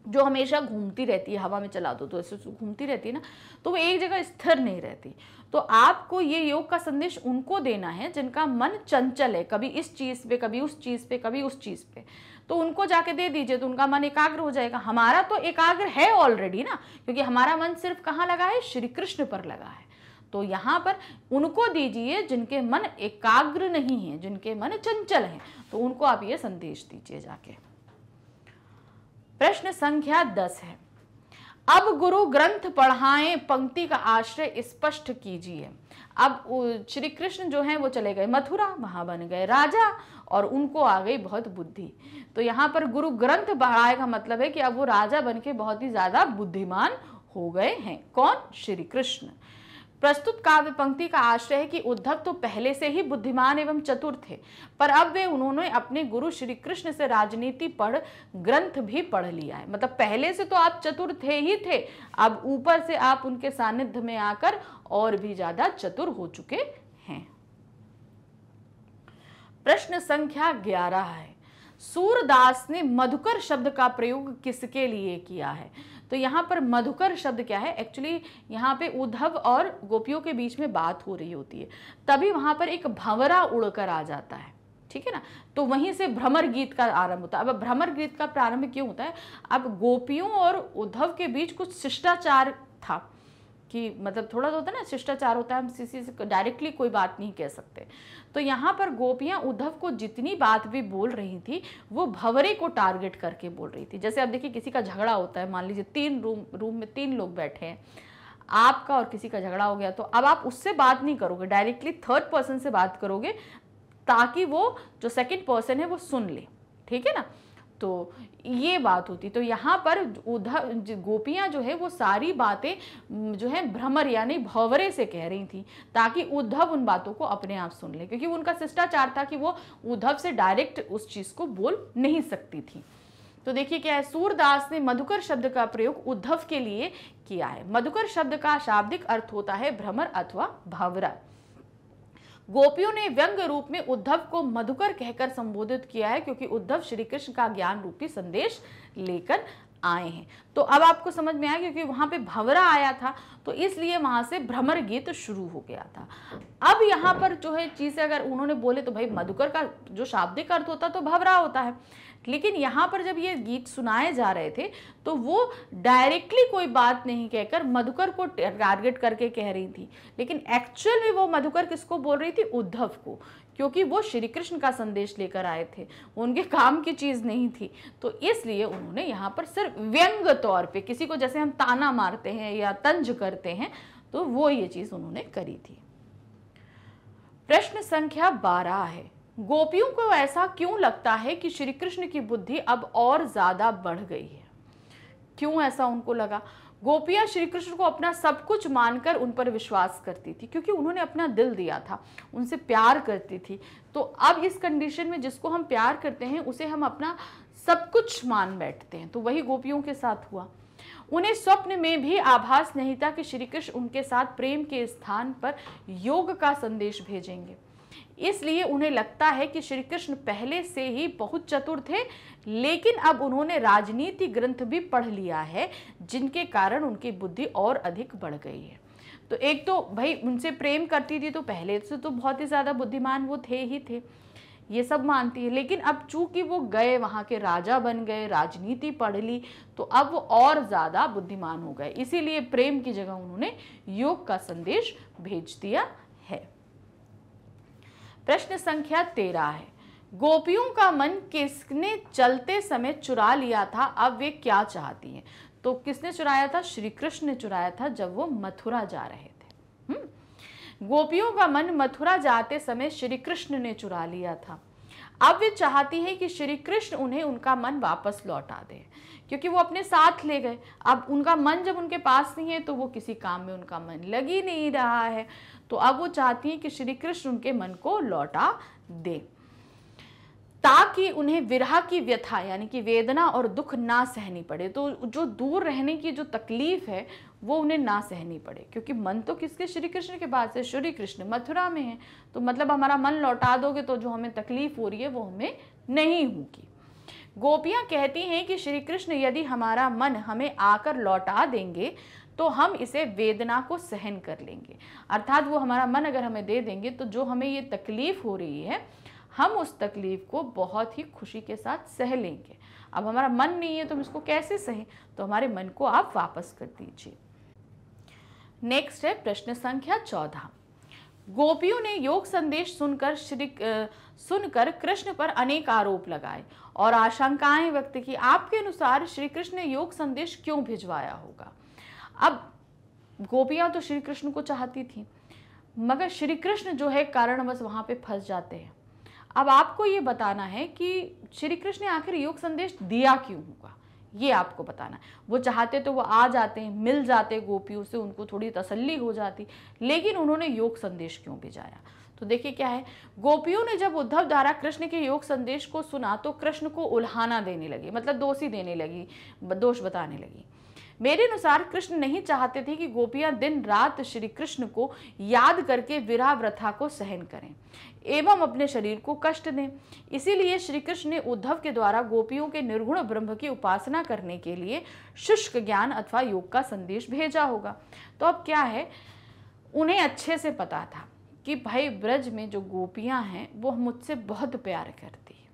जो हमेशा घूमती रहती है हवा में चला दो तो ऐसे तो घूमती रहती है ना तो वो एक जगह स्थिर नहीं रहती तो आपको ये योग का संदेश उनको देना है जिनका मन चंचल है कभी इस चीज़ पे कभी उस चीज़ पे कभी उस चीज़ पे तो उनको जाके दे दीजिए तो उनका मन एकाग्र हो जाएगा हमारा तो एकाग्र है ऑलरेडी ना क्योंकि हमारा मन सिर्फ कहाँ लगा है श्री कृष्ण पर लगा है तो यहाँ पर उनको दीजिए जिनके मन एकाग्र नहीं है जिनके मन चंचल हैं तो उनको आप ये संदेश दीजिए जाके प्रश्न संख्या दस है अब गुरु ग्रंथ पढ़ाएं पंक्ति का आश्रय स्पष्ट कीजिए अब श्री कृष्ण जो है वो चले गए मथुरा वहां बन गए राजा और उनको आ गई बहुत बुद्धि तो यहाँ पर गुरु ग्रंथ पढ़ाए का मतलब है कि अब वो राजा बन के बहुत ही ज़्यादा बुद्धिमान हो गए हैं कौन श्री कृष्ण प्रस्तुत काव्य पंक्ति का आश्रय है कि उद्धव तो पहले से ही बुद्धिमान एवं चतुर थे पर अब वे उन्होंने अपने गुरु श्री कृष्ण से राजनीति पढ़ ग्रंथ भी पढ़ लिया है मतलब पहले से तो आप चतुर थे ही थे अब ऊपर से आप उनके सानिध्य में आकर और भी ज्यादा चतुर हो चुके हैं प्रश्न संख्या ग्यारह है सूरदास ने मधुकर शब्द का प्रयोग किसके लिए किया है तो यहाँ पर मधुकर शब्द क्या है एक्चुअली यहाँ पे उद्धव और गोपियों के बीच में बात हो रही होती है तभी वहाँ पर एक भंवरा उड़कर आ जाता है ठीक है ना तो वहीं से भ्रमर गीत का आरंभ होता है अब भ्रमर गीत का प्रारंभ क्यों होता है अब गोपियों और उद्धव के बीच कुछ शिष्टाचार था कि मतलब थोड़ा सा तो होता है ना शिष्टाचार होता है हम किसी से डायरेक्टली कोई बात नहीं कह सकते तो यहाँ पर गोपियाँ उद्धव को जितनी बात भी बोल रही थी वो भवरे को टारगेट करके बोल रही थी जैसे आप देखिए किसी का झगड़ा होता है मान लीजिए तीन रूम रूम में तीन लोग बैठे हैं आपका और किसी का झगड़ा हो गया तो अब आप उससे बात नहीं करोगे डायरेक्टली थर्ड पर्सन से बात करोगे ताकि वो जो सेकेंड पर्सन है वो सुन ले ठीक है ना तो ये बात होती तो यहाँ पर उधर गोपियाँ जो है वो सारी बातें जो है भ्रमर यानी भवरे से कह रही थी ताकि उद्धव उन बातों को अपने आप सुन ले क्योंकि उनका शिष्टाचार था कि वो उद्धव से डायरेक्ट उस चीज़ को बोल नहीं सकती थी तो देखिए क्या है सूरदास ने मधुकर शब्द का प्रयोग उद्धव के लिए किया है मधुकर शब्द का शाब्दिक अर्थ होता है भ्रमर अथवा भावरा गोपियों ने व्यंग रूप में उद्धव को मधुकर कहकर संबोधित किया है क्योंकि उद्धव श्री कृष्ण का ज्ञान रूपी संदेश लेकर आए हैं तो अब आपको समझ में आया क्योंकि वहां पे भवरा आया था तो इसलिए वहां से भ्रमर गीत शुरू हो गया था अब यहाँ पर जो है चीज़ अगर उन्होंने बोले तो भाई मधुकर का जो शाब्दिक अर्थ होता तो भवरा होता है लेकिन यहाँ पर जब ये गीत सुनाए जा रहे थे तो वो डायरेक्टली कोई बात नहीं कहकर मधुकर को टारगेट करके कह रही थी लेकिन एक्चुअल में वो मधुकर किसको बोल रही थी उद्धव को क्योंकि वो श्री कृष्ण का संदेश लेकर आए थे उनके काम की चीज़ नहीं थी तो इसलिए उन्होंने यहाँ पर सिर्फ व्यंग तौर पे किसी को जैसे हम ताना मारते हैं या तंज करते हैं तो वो ये चीज़ उन्होंने करी थी प्रश्न संख्या बारह है गोपियों को ऐसा क्यों लगता है कि श्री कृष्ण की बुद्धि अब और ज़्यादा बढ़ गई है क्यों ऐसा उनको लगा गोपियां श्री कृष्ण को अपना सब कुछ मानकर उन पर विश्वास करती थी क्योंकि उन्होंने अपना दिल दिया था उनसे प्यार करती थी तो अब इस कंडीशन में जिसको हम प्यार करते हैं उसे हम अपना सब कुछ मान बैठते हैं तो वही गोपियों के साथ हुआ उन्हें स्वप्न में भी आभास नहीं था कि श्री कृष्ण उनके साथ प्रेम के स्थान पर योग का संदेश भेजेंगे इसलिए उन्हें लगता है कि श्री कृष्ण पहले से ही बहुत चतुर थे लेकिन अब उन्होंने राजनीति ग्रंथ भी पढ़ लिया है जिनके कारण उनकी बुद्धि और अधिक बढ़ गई है तो एक तो भाई उनसे प्रेम करती थी तो पहले से तो बहुत ही ज़्यादा बुद्धिमान वो थे ही थे ये सब मानती है लेकिन अब चूंकि वो गए वहाँ के राजा बन गए राजनीति पढ़ ली तो अब वो और ज़्यादा बुद्धिमान हो गए इसीलिए प्रेम की जगह उन्होंने योग का संदेश भेज दिया प्रश्न संख्या तेरह है गोपियों का मन किसने चलते समय चुरा लिया था अब वे क्या चाहती हैं तो किसने चुराया था श्री कृष्ण ने चुराया था जब वो मथुरा जा रहे थे हम्म। गोपियों का मन मथुरा जाते समय श्री कृष्ण ने चुरा लिया था अब वे चाहती है कि श्री कृष्ण उन्हें उनका मन वापस लौटा दे क्योंकि वो अपने साथ ले गए अब उनका मन जब उनके पास नहीं है तो वो किसी काम में उनका मन लग ही नहीं रहा है तो अब वो चाहती हैं कि श्री कृष्ण उनके मन को लौटा दे ताकि उन्हें विरह की व्यथा यानी कि वेदना और दुख ना सहनी पड़े तो जो दूर रहने की जो तकलीफ़ है वो उन्हें ना सहनी पड़े क्योंकि मन तो किसके श्री कृष्ण के पास है श्री कृष्ण मथुरा में है तो मतलब हमारा मन लौटा दोगे तो जो हमें तकलीफ हो रही है वो हमें नहीं होगी गोपियाँ कहती हैं कि श्री कृष्ण यदि हमारा मन हमें आकर लौटा देंगे तो हम इसे वेदना को सहन कर लेंगे अर्थात वो हमारा मन अगर हमें दे देंगे तो जो हमें ये तकलीफ़ हो रही है हम उस तकलीफ़ को बहुत ही खुशी के साथ सह लेंगे अब हमारा मन नहीं है तो हम इसको कैसे सहें तो हमारे मन को आप वापस कर दीजिए नेक्स्ट है प्रश्न संख्या चौदह गोपियों ने योग संदेश सुनकर श्री सुनकर कृष्ण पर अनेक आरोप लगाए और आशंकाएं व्यक्त की आपके अनुसार श्री कृष्ण ने योग संदेश क्यों भिजवाया होगा अब गोपियां तो श्री कृष्ण को चाहती थी मगर श्री कृष्ण जो है कारणवश वहाँ पे फंस जाते हैं अब आपको ये बताना है कि श्री कृष्ण ने आखिर योग संदेश दिया क्यों होगा ये आपको बताना है वो चाहते तो वो आ जाते मिल जाते गोपियों से उनको थोड़ी तसल्ली हो जाती लेकिन उन्होंने योग संदेश क्यों भिजाया तो देखिए क्या है गोपियों ने जब उद्धव द्वारा कृष्ण के योग संदेश को सुना तो कृष्ण को उल्हाना देने लगी मतलब दोषी देने लगी दोष बताने लगी मेरे अनुसार कृष्ण नहीं चाहते थे कि गोपियां दिन रात श्री कृष्ण को याद करके विराह व्रथा को सहन करें एवं अपने शरीर को कष्ट दें इसीलिए श्री कृष्ण ने उद्धव के द्वारा गोपियों के निर्गुण ब्रह्म की उपासना करने के लिए शुष्क ज्ञान अथवा योग का संदेश भेजा होगा तो अब क्या है उन्हें अच्छे से पता था कि भाई ब्रज में जो गोपियां हैं वो मुझसे बहुत प्यार करती है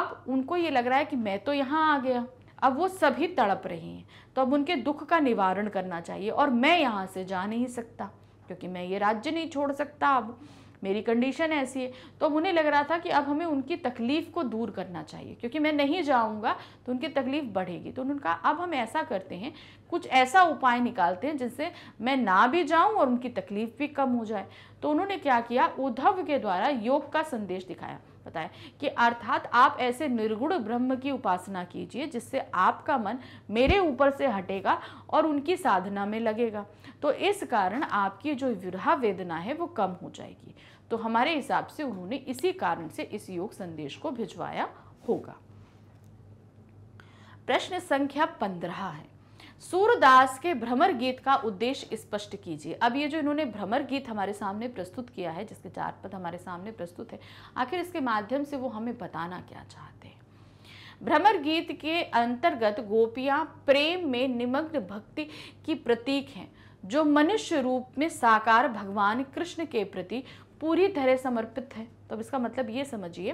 अब उनको ये लग रहा है कि मैं तो यहाँ आ गया अब वो सभी तड़प रही हैं तो अब उनके दुख का निवारण करना चाहिए और मैं यहाँ से जा नहीं सकता क्योंकि मैं ये राज्य नहीं छोड़ सकता अब मेरी कंडीशन ऐसी है तो अब उन्हें लग रहा था कि अब हमें उनकी तकलीफ़ को दूर करना चाहिए क्योंकि मैं नहीं जाऊँगा तो उनकी तकलीफ़ बढ़ेगी तो उन्होंने कहा अब हम ऐसा करते हैं कुछ ऐसा उपाय निकालते हैं जिससे मैं ना भी जाऊँ और उनकी तकलीफ़ भी कम हो जाए तो उन्होंने क्या किया उद्धव के द्वारा योग का संदेश दिखाया बताया कि अर्थात आप ऐसे निर्गुण ब्रह्म की उपासना कीजिए जिससे आपका मन मेरे ऊपर से हटेगा और उनकी साधना में लगेगा तो इस कारण आपकी जो विरह वेदना है वो कम हो जाएगी तो हमारे हिसाब से उन्होंने इसी कारण से इस योग संदेश को भिजवाया होगा प्रश्न संख्या पंद्रह है सूरदास के भ्रमर गीत का उद्देश्य स्पष्ट कीजिए अब ये जो इन्होंने भ्रमर गीत हमारे सामने प्रस्तुत किया है जिसके चार पद हमारे सामने प्रस्तुत है आखिर इसके माध्यम से वो हमें बताना क्या चाहते हैं भ्रमर गीत के अंतर्गत गोपियाँ प्रेम में निमग्न भक्ति की प्रतीक हैं जो मनुष्य रूप में साकार भगवान कृष्ण के प्रति पूरी तरह समर्पित है तो अब इसका मतलब ये समझिए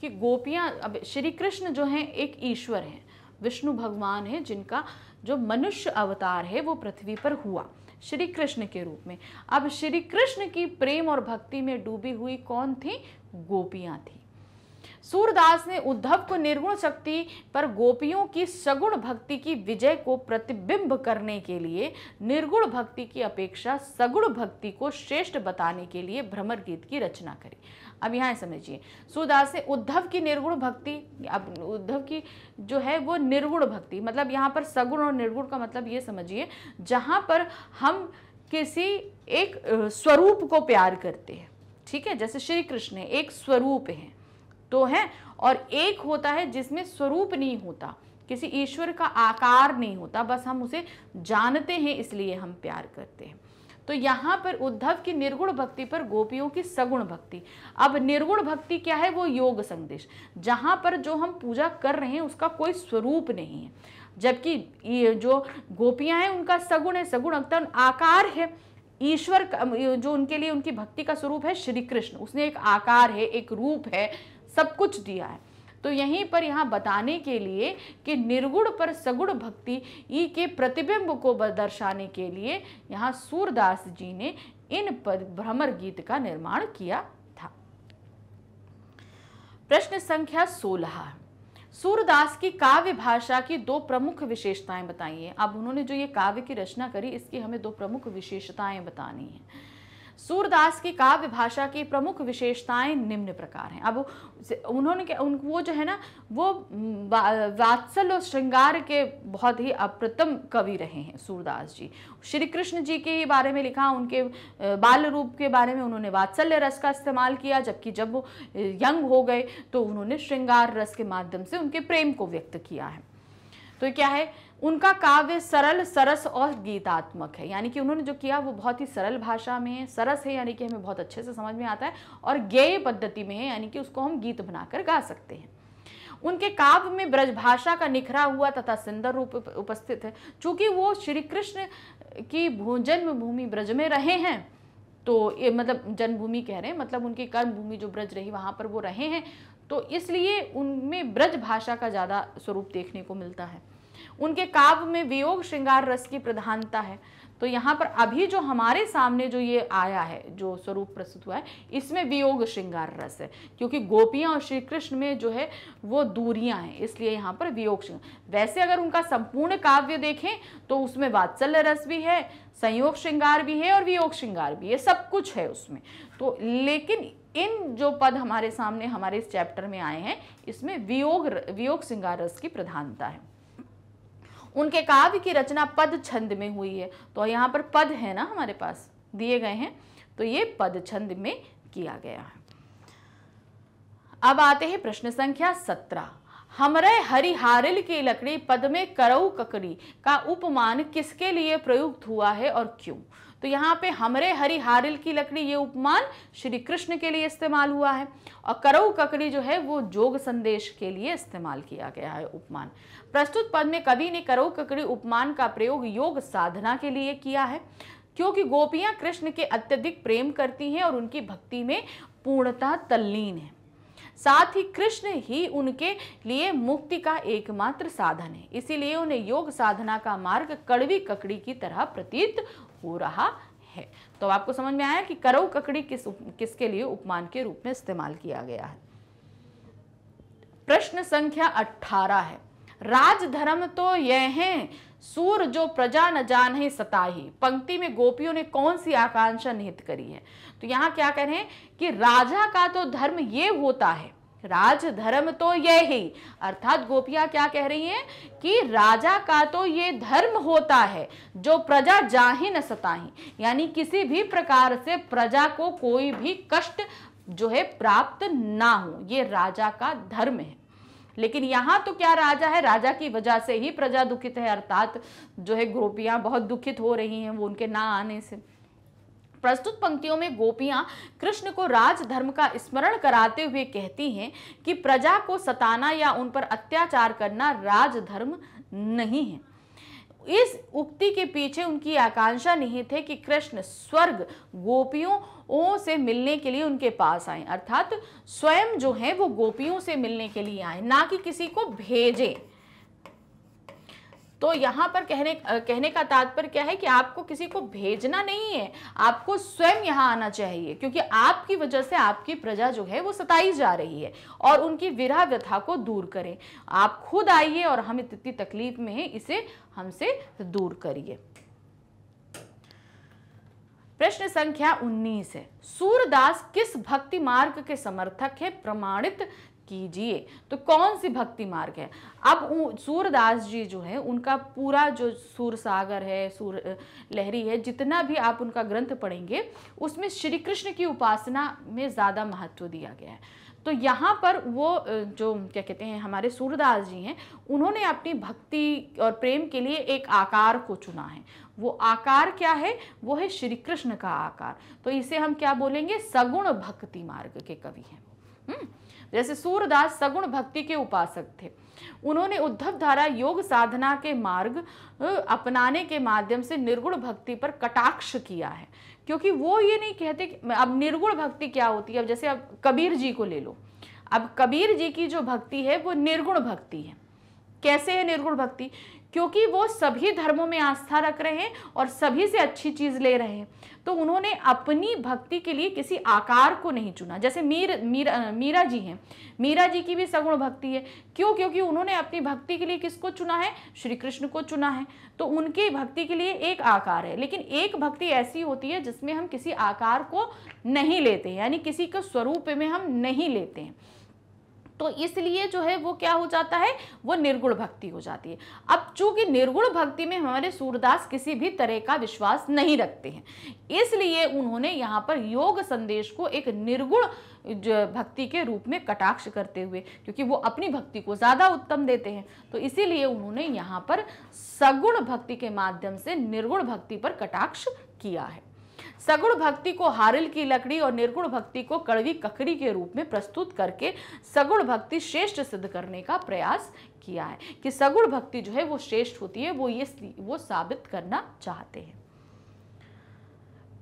कि गोपियाँ अब श्री कृष्ण जो हैं एक ईश्वर हैं विष्णु भगवान हैं जिनका जो मनुष्य अवतार है वो पृथ्वी पर हुआ श्री कृष्ण के रूप में अब श्री कृष्ण की प्रेम और भक्ति में डूबी हुई कौन थी गोपियाँ थी सूरदास ने उद्धव को निर्गुण शक्ति पर गोपियों की सगुण भक्ति की विजय को प्रतिबिंब करने के लिए निर्गुण भक्ति की अपेक्षा सगुण भक्ति को श्रेष्ठ बताने के लिए भ्रमर गीत की रचना करी अब यहाँ समझिए सुदास से उद्धव की निर्गुण भक्ति अब उद्धव की जो है वो निर्गुण भक्ति मतलब यहाँ पर सगुण और निर्गुण का मतलब ये समझिए जहाँ पर हम किसी एक स्वरूप को प्यार करते हैं ठीक है जैसे श्री कृष्ण है एक स्वरूप है तो है और एक होता है जिसमें स्वरूप नहीं होता किसी ईश्वर का आकार नहीं होता बस हम उसे जानते हैं इसलिए हम प्यार करते हैं तो यहाँ पर उद्धव की निर्गुण भक्ति पर गोपियों की सगुण भक्ति अब निर्गुण भक्ति क्या है वो योग संदेश जहाँ पर जो हम पूजा कर रहे हैं उसका कोई स्वरूप नहीं है जबकि ये जो गोपियाँ हैं उनका सगुण है सगुण अक्तर आकार है ईश्वर जो उनके लिए उनकी भक्ति का स्वरूप है श्री कृष्ण उसने एक आकार है एक रूप है सब कुछ दिया है तो यहीं पर यहाँ बताने के लिए कि निर्गुण पर सगुण भक्ति ई के प्रतिबिंब को दर्शाने के लिए यहाँ सूरदास जी ने इन पद भ्रमर गीत का निर्माण किया था प्रश्न संख्या सोलह सूरदास की काव्य भाषा की दो प्रमुख विशेषताएं बताइए अब उन्होंने जो ये काव्य की रचना करी इसकी हमें दो प्रमुख विशेषताएं बतानी है सूरदास की काव्य भाषा की प्रमुख विशेषताएं निम्न प्रकार हैं अब उन्होंने उन वो जो है ना वो वात्सल और श्रृंगार के बहुत ही अप्रतम कवि रहे हैं सूरदास जी श्री कृष्ण जी के बारे में लिखा उनके बाल रूप के बारे में उन्होंने वात्सल्य रस का इस्तेमाल किया जबकि जब वो यंग हो गए तो उन्होंने श्रृंगार रस के माध्यम से उनके प्रेम को व्यक्त किया है तो क्या है उनका काव्य सरल सरस और गीतात्मक है यानी कि उन्होंने जो किया वो बहुत ही सरल भाषा में है सरस है यानी कि हमें बहुत अच्छे से समझ में आता है और गेय पद्धति में है यानी कि उसको हम गीत बनाकर गा सकते हैं उनके काव्य में ब्रजभाषा का निखरा हुआ तथा सुंदर रूप उपस्थित है चूंकि वो श्री कृष्ण की जन्मभूमि ब्रज में रहे हैं तो ये मतलब जन्मभूमि कह रहे हैं मतलब उनकी कर्म भूमि जो ब्रज रही वहाँ पर वो रहे हैं तो इसलिए उनमें ब्रज भाषा का ज़्यादा स्वरूप देखने को मिलता है उनके काव्य में वियोग श्रृंगार रस की प्रधानता है तो यहाँ पर अभी जो हमारे सामने जो ये आया है जो स्वरूप प्रस्तुत हुआ है इसमें वियोग श्रृंगार रस है क्योंकि गोपियाँ और श्री कृष्ण में जो है वो दूरियाँ हैं इसलिए यहाँ पर वियोग श्रृंगार वैसे अगर उनका संपूर्ण काव्य देखें तो उसमें वात्सल्य रस भी है संयोग श्रृंगार भी है और वियोग श्रृंगार भी है सब कुछ है उसमें तो लेकिन इन जो पद हमारे सामने हमारे इस चैप्टर में आए हैं इसमें वियोग वियोग श्रृंगार रस की प्रधानता है उनके काव्य की रचना पद छंद में हुई है तो यहाँ पर पद है ना हमारे पास दिए गए हैं तो ये पद छंद में किया गया है अब आते हैं प्रश्न संख्या सत्रह हमरे हरिहारिल की लकड़ी पद में करऊ ककड़ी का उपमान किसके लिए प्रयुक्त हुआ है और क्यों तो यहाँ पे हमरे हरिहारिल की लकड़ी ये उपमान श्री कृष्ण के लिए इस्तेमाल हुआ है और करऊ ककड़ी जो है वो जोग संदेश के लिए इस्तेमाल किया गया है उपमान प्रस्तुत पद में कवि ने करो ककड़ी उपमान का प्रयोग योग साधना के लिए किया है क्योंकि गोपियां कृष्ण के अत्यधिक प्रेम करती हैं और उनकी भक्ति में पूर्णता तल्लीन है साथ ही कृष्ण ही उनके लिए मुक्ति का एकमात्र साधन है इसीलिए उन्हें योग साधना का मार्ग कड़वी ककड़ी की तरह प्रतीत हो रहा है तो आपको समझ में आया कि करव ककड़ी किस किसके लिए उपमान के रूप में इस्तेमाल किया गया है प्रश्न संख्या 18 है राज धर्म तो यह है सूर जो प्रजा न जान ही सताही पंक्ति में गोपियों ने कौन सी आकांक्षा निहित करी है तो यहाँ क्या करें कि राजा का तो धर्म ये होता है राज धर्म तो यह ही अर्थात गोपियां क्या कह रही हैं कि राजा का तो ये धर्म होता है जो प्रजा जाही न सताही यानी किसी भी प्रकार से प्रजा को कोई भी कष्ट जो है प्राप्त ना हो ये राजा का धर्म है लेकिन यहाँ तो क्या राजा है राजा की वजह से ही प्रजा दुखित है अर्थात जो है गोपियां बहुत दुखित हो रही हैं वो उनके ना आने से प्रस्तुत पंक्तियों में गोपियां कृष्ण को राज धर्म का स्मरण कराते हुए कहती हैं कि प्रजा को सताना या उन पर अत्याचार करना राज धर्म नहीं है इस उक्ति के पीछे उनकी आकांक्षा निहित है कि कृष्ण स्वर्ग गोपियों ओ से मिलने के लिए उनके पास आए अर्थात स्वयं जो है वो गोपियों से मिलने के लिए आए ना कि किसी को भेजे तो यहाँ पर कहने कहने का तात्पर्य क्या है कि आपको किसी को भेजना नहीं है आपको स्वयं यहाँ आना चाहिए क्योंकि आपकी वजह से आपकी प्रजा जो है वो सताई जा रही है और उनकी विरह व्यथा को दूर करें आप खुद आइए और हम इतनी तकलीफ में हैं इसे हमसे दूर करिए प्रश्न संख्या 19 है सूरदास किस भक्ति मार्ग के समर्थक है प्रमाणित कीजिए तो कौन सी भक्ति मार्ग है अब सूरदास जी जो है उनका पूरा जो सूर सागर है सूर लहरी है जितना भी आप उनका ग्रंथ पढ़ेंगे उसमें श्री कृष्ण की उपासना में ज़्यादा महत्व दिया गया है तो यहाँ पर वो जो क्या कहते हैं हमारे सूरदास जी हैं उन्होंने अपनी भक्ति और प्रेम के लिए एक आकार को चुना है वो आकार क्या है वो है श्री कृष्ण का आकार तो इसे हम क्या बोलेंगे सगुण भक्ति मार्ग के कवि हैं हम्म? जैसे सूरदास सगुण भक्ति के उपासक थे उन्होंने उद्धव धारा योग साधना के मार्ग अपनाने के माध्यम से निर्गुण भक्ति पर कटाक्ष किया है क्योंकि वो ये नहीं कहते कि अब निर्गुण भक्ति क्या होती है अब जैसे अब कबीर जी को ले लो अब कबीर जी की जो भक्ति है वो निर्गुण भक्ति है कैसे है निर्गुण भक्ति क्योंकि वो सभी धर्मों में आस्था रख रहे हैं और सभी से अच्छी चीज़ ले रहे हैं तो उन्होंने अपनी भक्ति के लिए किसी आकार को नहीं चुना जैसे मीर मीरा मीरा जी हैं मीरा जी की भी सगुण भक्ति है क्यों क्योंकि उन्होंने अपनी भक्ति के लिए किसको चुना है श्री कृष्ण को चुना है तो उनकी भक्ति के लिए एक आकार है लेकिन एक भक्ति ऐसी होती है जिसमें हम किसी आकार को नहीं लेते यानी किसी के स्वरूप में हम नहीं लेते हैं तो इसलिए जो है वो क्या हो जाता है वो निर्गुण भक्ति हो जाती है अब चूंकि निर्गुण भक्ति में हमारे सूरदास किसी भी तरह का विश्वास नहीं रखते हैं इसलिए उन्होंने यहाँ पर योग संदेश को एक निर्गुण भक्ति के रूप में कटाक्ष करते हुए क्योंकि वो अपनी भक्ति को ज़्यादा उत्तम देते हैं तो इसीलिए उन्होंने यहाँ पर सगुण भक्ति के माध्यम से निर्गुण भक्ति पर कटाक्ष किया है सगुण भक्ति को हारिल की लकड़ी और निर्गुण भक्ति को कड़वी ककड़ी के रूप में प्रस्तुत करके सगुण भक्ति श्रेष्ठ सिद्ध करने का प्रयास किया है कि सगुण भक्ति जो है वो श्रेष्ठ होती है वो ये वो साबित करना चाहते हैं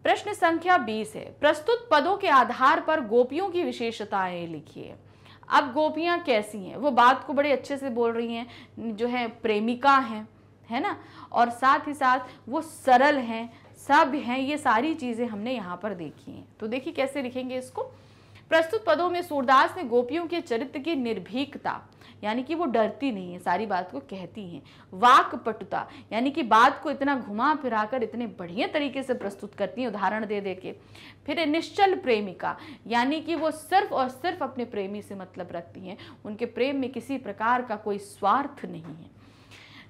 प्रश्न संख्या 20 है प्रस्तुत पदों के आधार पर गोपियों की विशेषताएं लिखिए अब गोपियां कैसी हैं वो बात को बड़े अच्छे से बोल रही हैं जो है प्रेमिका हैं है ना और साथ ही साथ वो सरल हैं सब हैं ये सारी चीज़ें हमने यहाँ पर देखी हैं तो देखिए कैसे लिखेंगे इसको प्रस्तुत पदों में सूरदास ने गोपियों के चरित्र की निर्भीकता यानी कि वो डरती नहीं है सारी बात को कहती हैं वाक पटुता यानी कि बात को इतना घुमा फिरा कर इतने बढ़िया तरीके से प्रस्तुत करती हैं उदाहरण दे दे के फिर निश्चल प्रेमिका यानी कि वो सिर्फ और सिर्फ अपने प्रेमी से मतलब रखती हैं उनके प्रेम में किसी प्रकार का कोई स्वार्थ नहीं है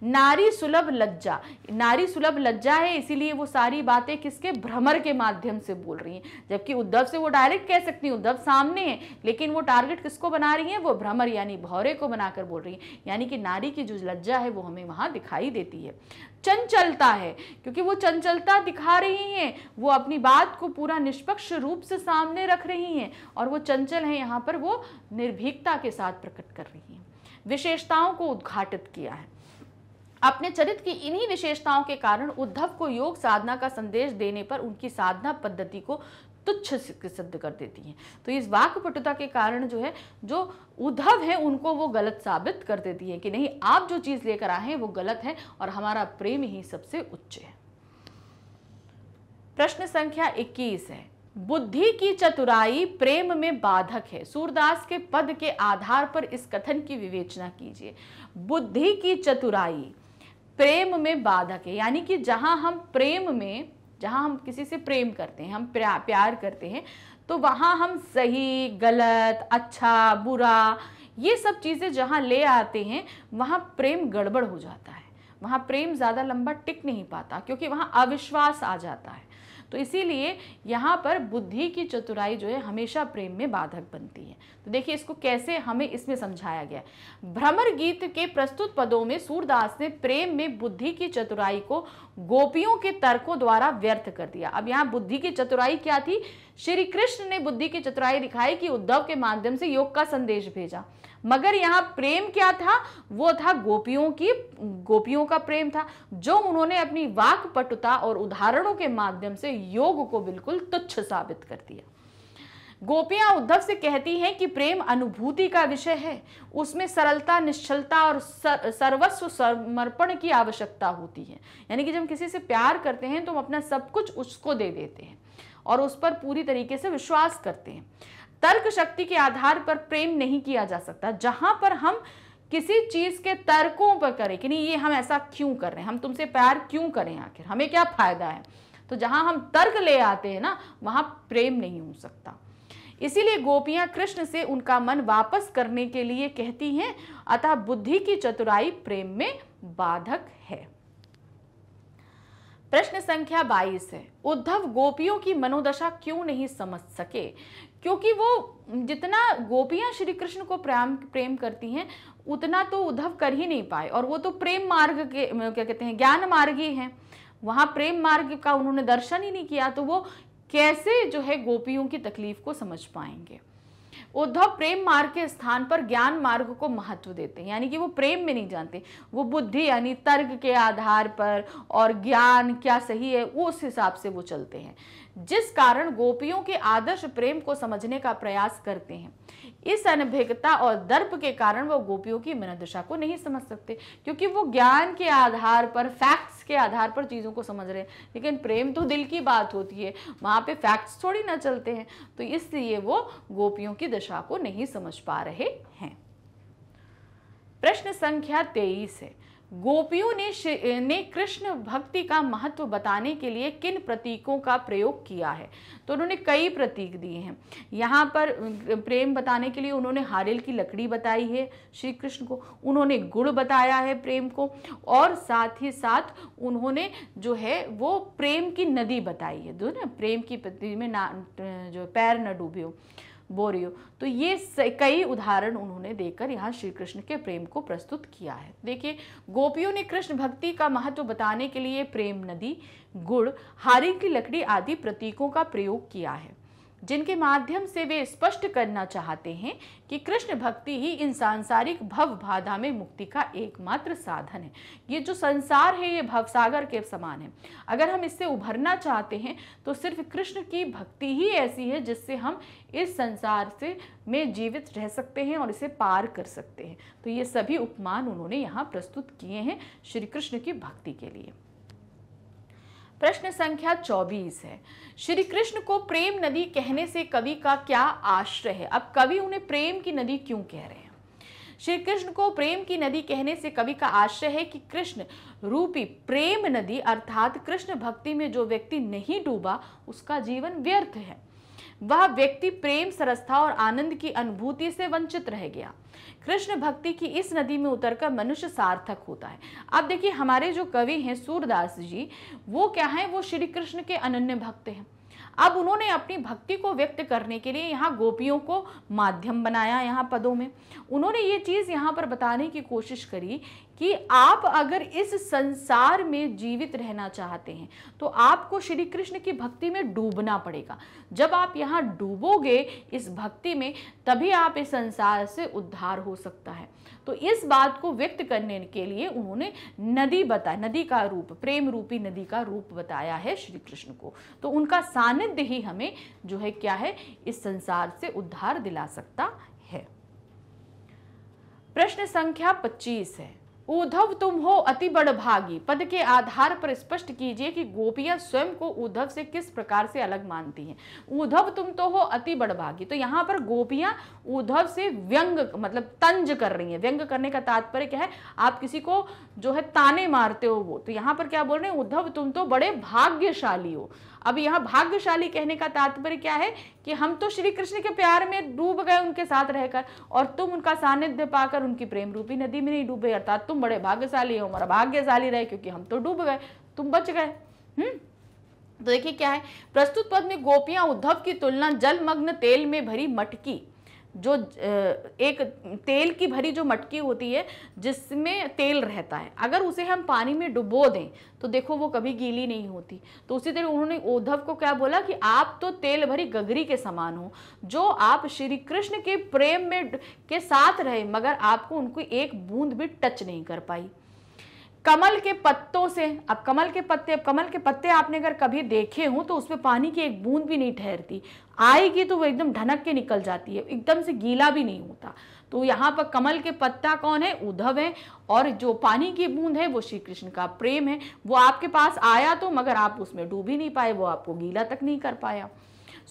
नारी सुलभ लज्जा नारी सुलभ लज्जा है इसीलिए वो सारी बातें किसके भ्रमर के माध्यम से बोल रही हैं जबकि उद्धव से वो डायरेक्ट कह सकती हैं उद्धव सामने है लेकिन वो टारगेट किसको बना रही हैं वो भ्रमर यानी भौरे को बनाकर बोल रही हैं यानी कि नारी की जो लज्जा है वो हमें वहाँ दिखाई देती है चंचलता है क्योंकि वो चंचलता दिखा रही हैं वो अपनी बात को पूरा निष्पक्ष रूप से सामने रख रही हैं और वो चंचल हैं यहाँ पर वो निर्भीकता के साथ प्रकट कर रही हैं विशेषताओं को उद्घाटित किया है अपने चरित्र की इन्हीं विशेषताओं के कारण उद्धव को योग साधना का संदेश देने पर उनकी साधना पद्धति को तुच्छ सिद्ध कर देती हैं तो इस वाक्यपटुता के कारण जो है जो उद्धव है उनको वो गलत साबित कर देती है कि नहीं आप जो चीज़ लेकर आए हैं वो गलत है और हमारा प्रेम ही सबसे उच्च है प्रश्न संख्या 21 है बुद्धि की चतुराई प्रेम में बाधक है सूरदास के पद के आधार पर इस कथन की विवेचना कीजिए बुद्धि की चतुराई प्रेम में बाधक है यानी कि जहाँ हम प्रेम में जहाँ हम किसी से प्रेम करते हैं हम प्यार करते हैं तो वहाँ हम सही गलत अच्छा बुरा ये सब चीज़ें जहाँ ले आते हैं वहाँ प्रेम गड़बड़ हो जाता है वहाँ प्रेम ज़्यादा लंबा टिक नहीं पाता क्योंकि वहाँ अविश्वास आ जाता है तो इसीलिए यहाँ पर बुद्धि की चतुराई जो है हमेशा प्रेम में बाधक बनती है तो देखिए इसको कैसे हमें इसमें समझाया गया भ्रमर गीत के प्रस्तुत पदों में सूरदास ने प्रेम में बुद्धि की चतुराई को गोपियों के तर्कों द्वारा व्यर्थ कर दिया अब यहाँ बुद्धि की चतुराई क्या थी श्री कृष्ण ने बुद्धि की चतुराई दिखाई कि उद्धव के माध्यम से योग का संदेश भेजा मगर यहाँ प्रेम क्या था वो था गोपियों की गोपियों का प्रेम था जो उन्होंने अपनी वाक पटुता और उदाहरणों के माध्यम से योग को बिल्कुल तुच्छ साबित कर दिया गोपियां उद्धव से कहती हैं कि प्रेम अनुभूति का विषय है उसमें सरलता निश्चलता और सर, सर्वस्व समर्पण की आवश्यकता होती है यानी कि जब किसी से प्यार करते हैं तो हम अपना सब कुछ उसको दे देते हैं और उस पर पूरी तरीके से विश्वास करते हैं तर्क शक्ति के आधार पर प्रेम नहीं किया जा सकता जहां पर हम किसी चीज के तर्कों पर करें कि नहीं ये हम ऐसा क्यों कर रहे हैं हम तुमसे प्यार क्यों करें आखिर हमें क्या फायदा है तो जहां हम तर्क ले आते हैं ना वहां प्रेम नहीं हो सकता इसीलिए गोपियां कृष्ण से उनका मन वापस करने के लिए कहती हैं अतः बुद्धि की चतुराई प्रेम में बाधक है प्रश्न संख्या 22 है उद्धव गोपियों की मनोदशा क्यों नहीं समझ सके क्योंकि वो जितना गोपियाँ श्री कृष्ण को प्रेम प्रेम करती हैं उतना तो उद्धव कर ही नहीं पाए और वो तो प्रेम मार्ग के क्या कहते हैं ज्ञान मार्ग ही हैं वहाँ प्रेम मार्ग का उन्होंने दर्शन ही नहीं किया तो वो कैसे जो है गोपियों की तकलीफ को समझ पाएंगे उद्धव प्रेम मार्ग के स्थान पर ज्ञान मार्ग को महत्व देते हैं यानी कि वो प्रेम में नहीं जानते वो बुद्धि यानी तर्क के आधार पर और ज्ञान क्या सही है वो उस हिसाब से वो चलते हैं जिस कारण गोपियों के आदर्श प्रेम को समझने का प्रयास करते हैं इस अनभिज्ञता और दर्प के कारण वो गोपियों की मन दशा को नहीं समझ सकते क्योंकि वो ज्ञान के आधार पर फैक्ट्स के आधार पर चीज़ों को समझ रहे हैं लेकिन प्रेम तो दिल की बात होती है वहाँ पे फैक्ट्स थोड़ी ना चलते हैं तो इसलिए वो गोपियों की दशा को नहीं समझ पा रहे हैं प्रश्न संख्या तेईस है गोपियों ने ने कृष्ण भक्ति का महत्व बताने के लिए किन प्रतीकों का प्रयोग किया है तो उन्होंने कई प्रतीक दिए हैं यहाँ पर प्रेम बताने के लिए उन्होंने हारिल की लकड़ी बताई है श्री कृष्ण को उन्होंने गुड़ बताया है प्रेम को और साथ ही साथ उन्होंने जो है वो प्रेम की नदी बताई है दो ना प्रेम की प्रति में ना जो पैर न डूबे हो बोरियो तो ये कई उदाहरण उन्होंने देकर यहाँ श्री कृष्ण के प्रेम को प्रस्तुत किया है देखिए गोपियों ने कृष्ण भक्ति का महत्व बताने के लिए प्रेम नदी गुड़ हारी की लकड़ी आदि प्रतीकों का प्रयोग किया है जिनके माध्यम से वे स्पष्ट करना चाहते हैं कि कृष्ण भक्ति ही इन सांसारिक भव बाधा में मुक्ति का एकमात्र साधन है ये जो संसार है ये भवसागर के समान है अगर हम इससे उभरना चाहते हैं तो सिर्फ कृष्ण की भक्ति ही ऐसी है जिससे हम इस संसार से में जीवित रह सकते हैं और इसे पार कर सकते हैं तो ये सभी उपमान उन्होंने यहाँ प्रस्तुत किए हैं श्री कृष्ण की भक्ति के लिए प्रश्न संख्या 24 है श्री कृष्ण को प्रेम नदी कहने से कवि का क्या आश्रय है अब कवि उन्हें प्रेम की नदी क्यों कह रहे हैं श्री कृष्ण को प्रेम की नदी कहने से कवि का आश्रय है कि कृष्ण रूपी प्रेम नदी अर्थात कृष्ण भक्ति में जो व्यक्ति नहीं डूबा उसका जीवन व्यर्थ है वह व्यक्ति प्रेम सरसता और आनंद की अनुभूति से वंचित रह गया कृष्ण भक्ति की इस नदी में उतरकर मनुष्य सार्थक होता है अब देखिए हमारे जो कवि हैं सूरदास जी वो क्या हैं वो श्री कृष्ण के अनन्य भक्त हैं अब उन्होंने अपनी भक्ति को व्यक्त करने के लिए यहाँ गोपियों को माध्यम बनाया यहाँ पदों में उन्होंने ये चीज़ यहाँ पर बताने की कोशिश करी कि आप अगर इस संसार में जीवित रहना चाहते हैं तो आपको श्री कृष्ण की भक्ति में डूबना पड़ेगा जब आप यहाँ डूबोगे इस भक्ति में तभी आप इस संसार से उद्धार हो सकता है तो इस बात को व्यक्त करने के लिए उन्होंने नदी बताया नदी का रूप प्रेम रूपी नदी का रूप बताया है श्री कृष्ण को तो उनका सानिध्य ही हमें जो है क्या है इस संसार से उद्धार दिला सकता है प्रश्न संख्या 25 है उद्धव तुम हो अति बड़ भागी पद के आधार पर स्पष्ट कीजिए कि गोपियां स्वयं को उद्धव से किस प्रकार से अलग मानती हैं उद्धव तुम तो हो अति बड़ भागी तो यहाँ पर गोपियां उद्धव से व्यंग मतलब तंज कर रही हैं व्यंग करने का तात्पर्य क्या है आप किसी को जो है ताने मारते हो वो तो यहाँ पर क्या बोल रहे हैं उद्धव तुम तो बड़े भाग्यशाली हो अब यहाँ भाग्यशाली कहने का तात्पर्य क्या है कि हम तो श्री कृष्ण के प्यार में डूब गए उनके साथ रहकर और तुम उनका सानिध्य पाकर उनकी प्रेम रूपी नदी में नहीं डूबे अर्थात तुम बड़े भाग्यशाली हो हमारा भाग्यशाली रहे क्योंकि हम तो डूब गए तुम बच गए हम्म तो देखिए क्या है प्रस्तुत पद में गोपियां उद्धव की तुलना जलमग्न तेल में भरी मटकी जो एक तेल की भरी जो मटकी होती है जिसमें तेल रहता है अगर उसे हम पानी में डुबो दें तो देखो वो कभी गीली नहीं होती तो उसी तरह उन्होंने उद्धव को क्या बोला कि आप तो तेल भरी गगरी के समान हो जो आप श्री कृष्ण के प्रेम में के साथ रहे मगर आपको उनको एक बूंद भी टच नहीं कर पाई कमल के पत्तों से अब कमल के पत्ते अब कमल के पत्ते आपने अगर कभी देखे हों तो उसमें पानी की एक बूंद भी नहीं ठहरती आएगी तो वो एकदम ढनक के निकल जाती है एकदम से गीला भी नहीं होता तो यहाँ पर कमल के पत्ता कौन है उद्धव है और जो पानी की बूंद है वो श्री कृष्ण का प्रेम है वो आपके पास आया तो मगर आप उसमें डूब ही नहीं पाए वो आपको गीला तक नहीं कर पाया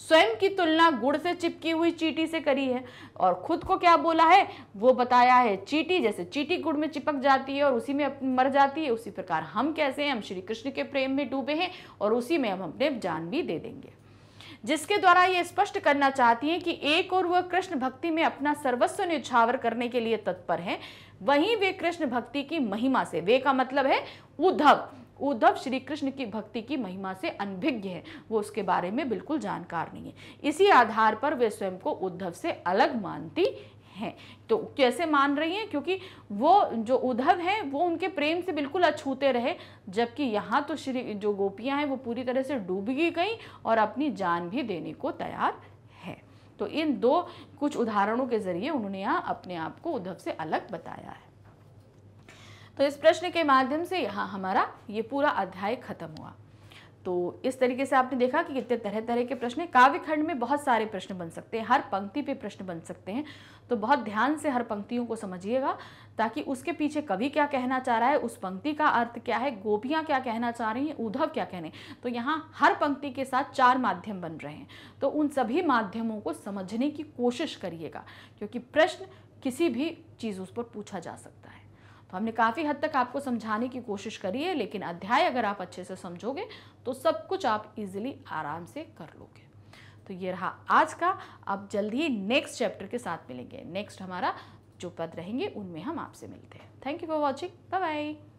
स्वयं की तुलना गुड़ से चिपकी हुई चीटी से करी है और खुद को क्या बोला है वो बताया है चीटी जैसे चीटी गुड़ में चिपक जाती है और उसी में मर जाती है उसी प्रकार हम कैसे हैं हम श्री कृष्ण के प्रेम में डूबे हैं और उसी में हम अपने जान भी दे देंगे जिसके द्वारा ये स्पष्ट करना चाहती हैं कि एक और वह कृष्ण भक्ति में अपना सर्वस्व निछावर करने के लिए तत्पर हैं वहीं वे कृष्ण भक्ति की महिमा से वे का मतलब है उद्धव उद्धव श्री कृष्ण की भक्ति की महिमा से अनभिज्ञ है वो उसके बारे में बिल्कुल जानकार नहीं है इसी आधार पर वे स्वयं को उद्धव से अलग मानती हैं तो कैसे मान रही हैं क्योंकि वो जो उद्धव हैं वो उनके प्रेम से बिल्कुल अछूते रहे जबकि यहाँ तो श्री जो गोपियाँ हैं वो पूरी तरह से डूब ही गई और अपनी जान भी देने को तैयार है तो इन दो कुछ उदाहरणों के जरिए उन्होंने यहाँ अपने आप को उद्धव से अलग बताया है तो इस प्रश्न के माध्यम से यहाँ हमारा ये पूरा अध्याय खत्म हुआ तो इस तरीके से आपने देखा कि कितने तरह तरह के प्रश्न काव्य खंड में बहुत सारे प्रश्न बन सकते हैं हर पंक्ति पे प्रश्न बन सकते हैं तो बहुत ध्यान से हर पंक्तियों को समझिएगा ताकि उसके पीछे कवि क्या कहना चाह रहा है उस पंक्ति का अर्थ क्या है गोपियाँ क्या कहना चाह रही हैं उद्धव क्या कहने तो यहाँ हर पंक्ति के साथ चार माध्यम बन रहे हैं तो उन सभी माध्यमों को समझने की कोशिश करिएगा क्योंकि प्रश्न किसी भी चीज़ उस पर पूछा जा सकता है तो हमने काफ़ी हद तक आपको समझाने की कोशिश करी है लेकिन अध्याय अगर आप अच्छे से समझोगे तो सब कुछ आप इजीली आराम से कर लोगे तो ये रहा आज का अब जल्द ही नेक्स्ट चैप्टर के साथ मिलेंगे नेक्स्ट हमारा जो पद रहेंगे उनमें हम आपसे मिलते हैं thank you for watching bye bye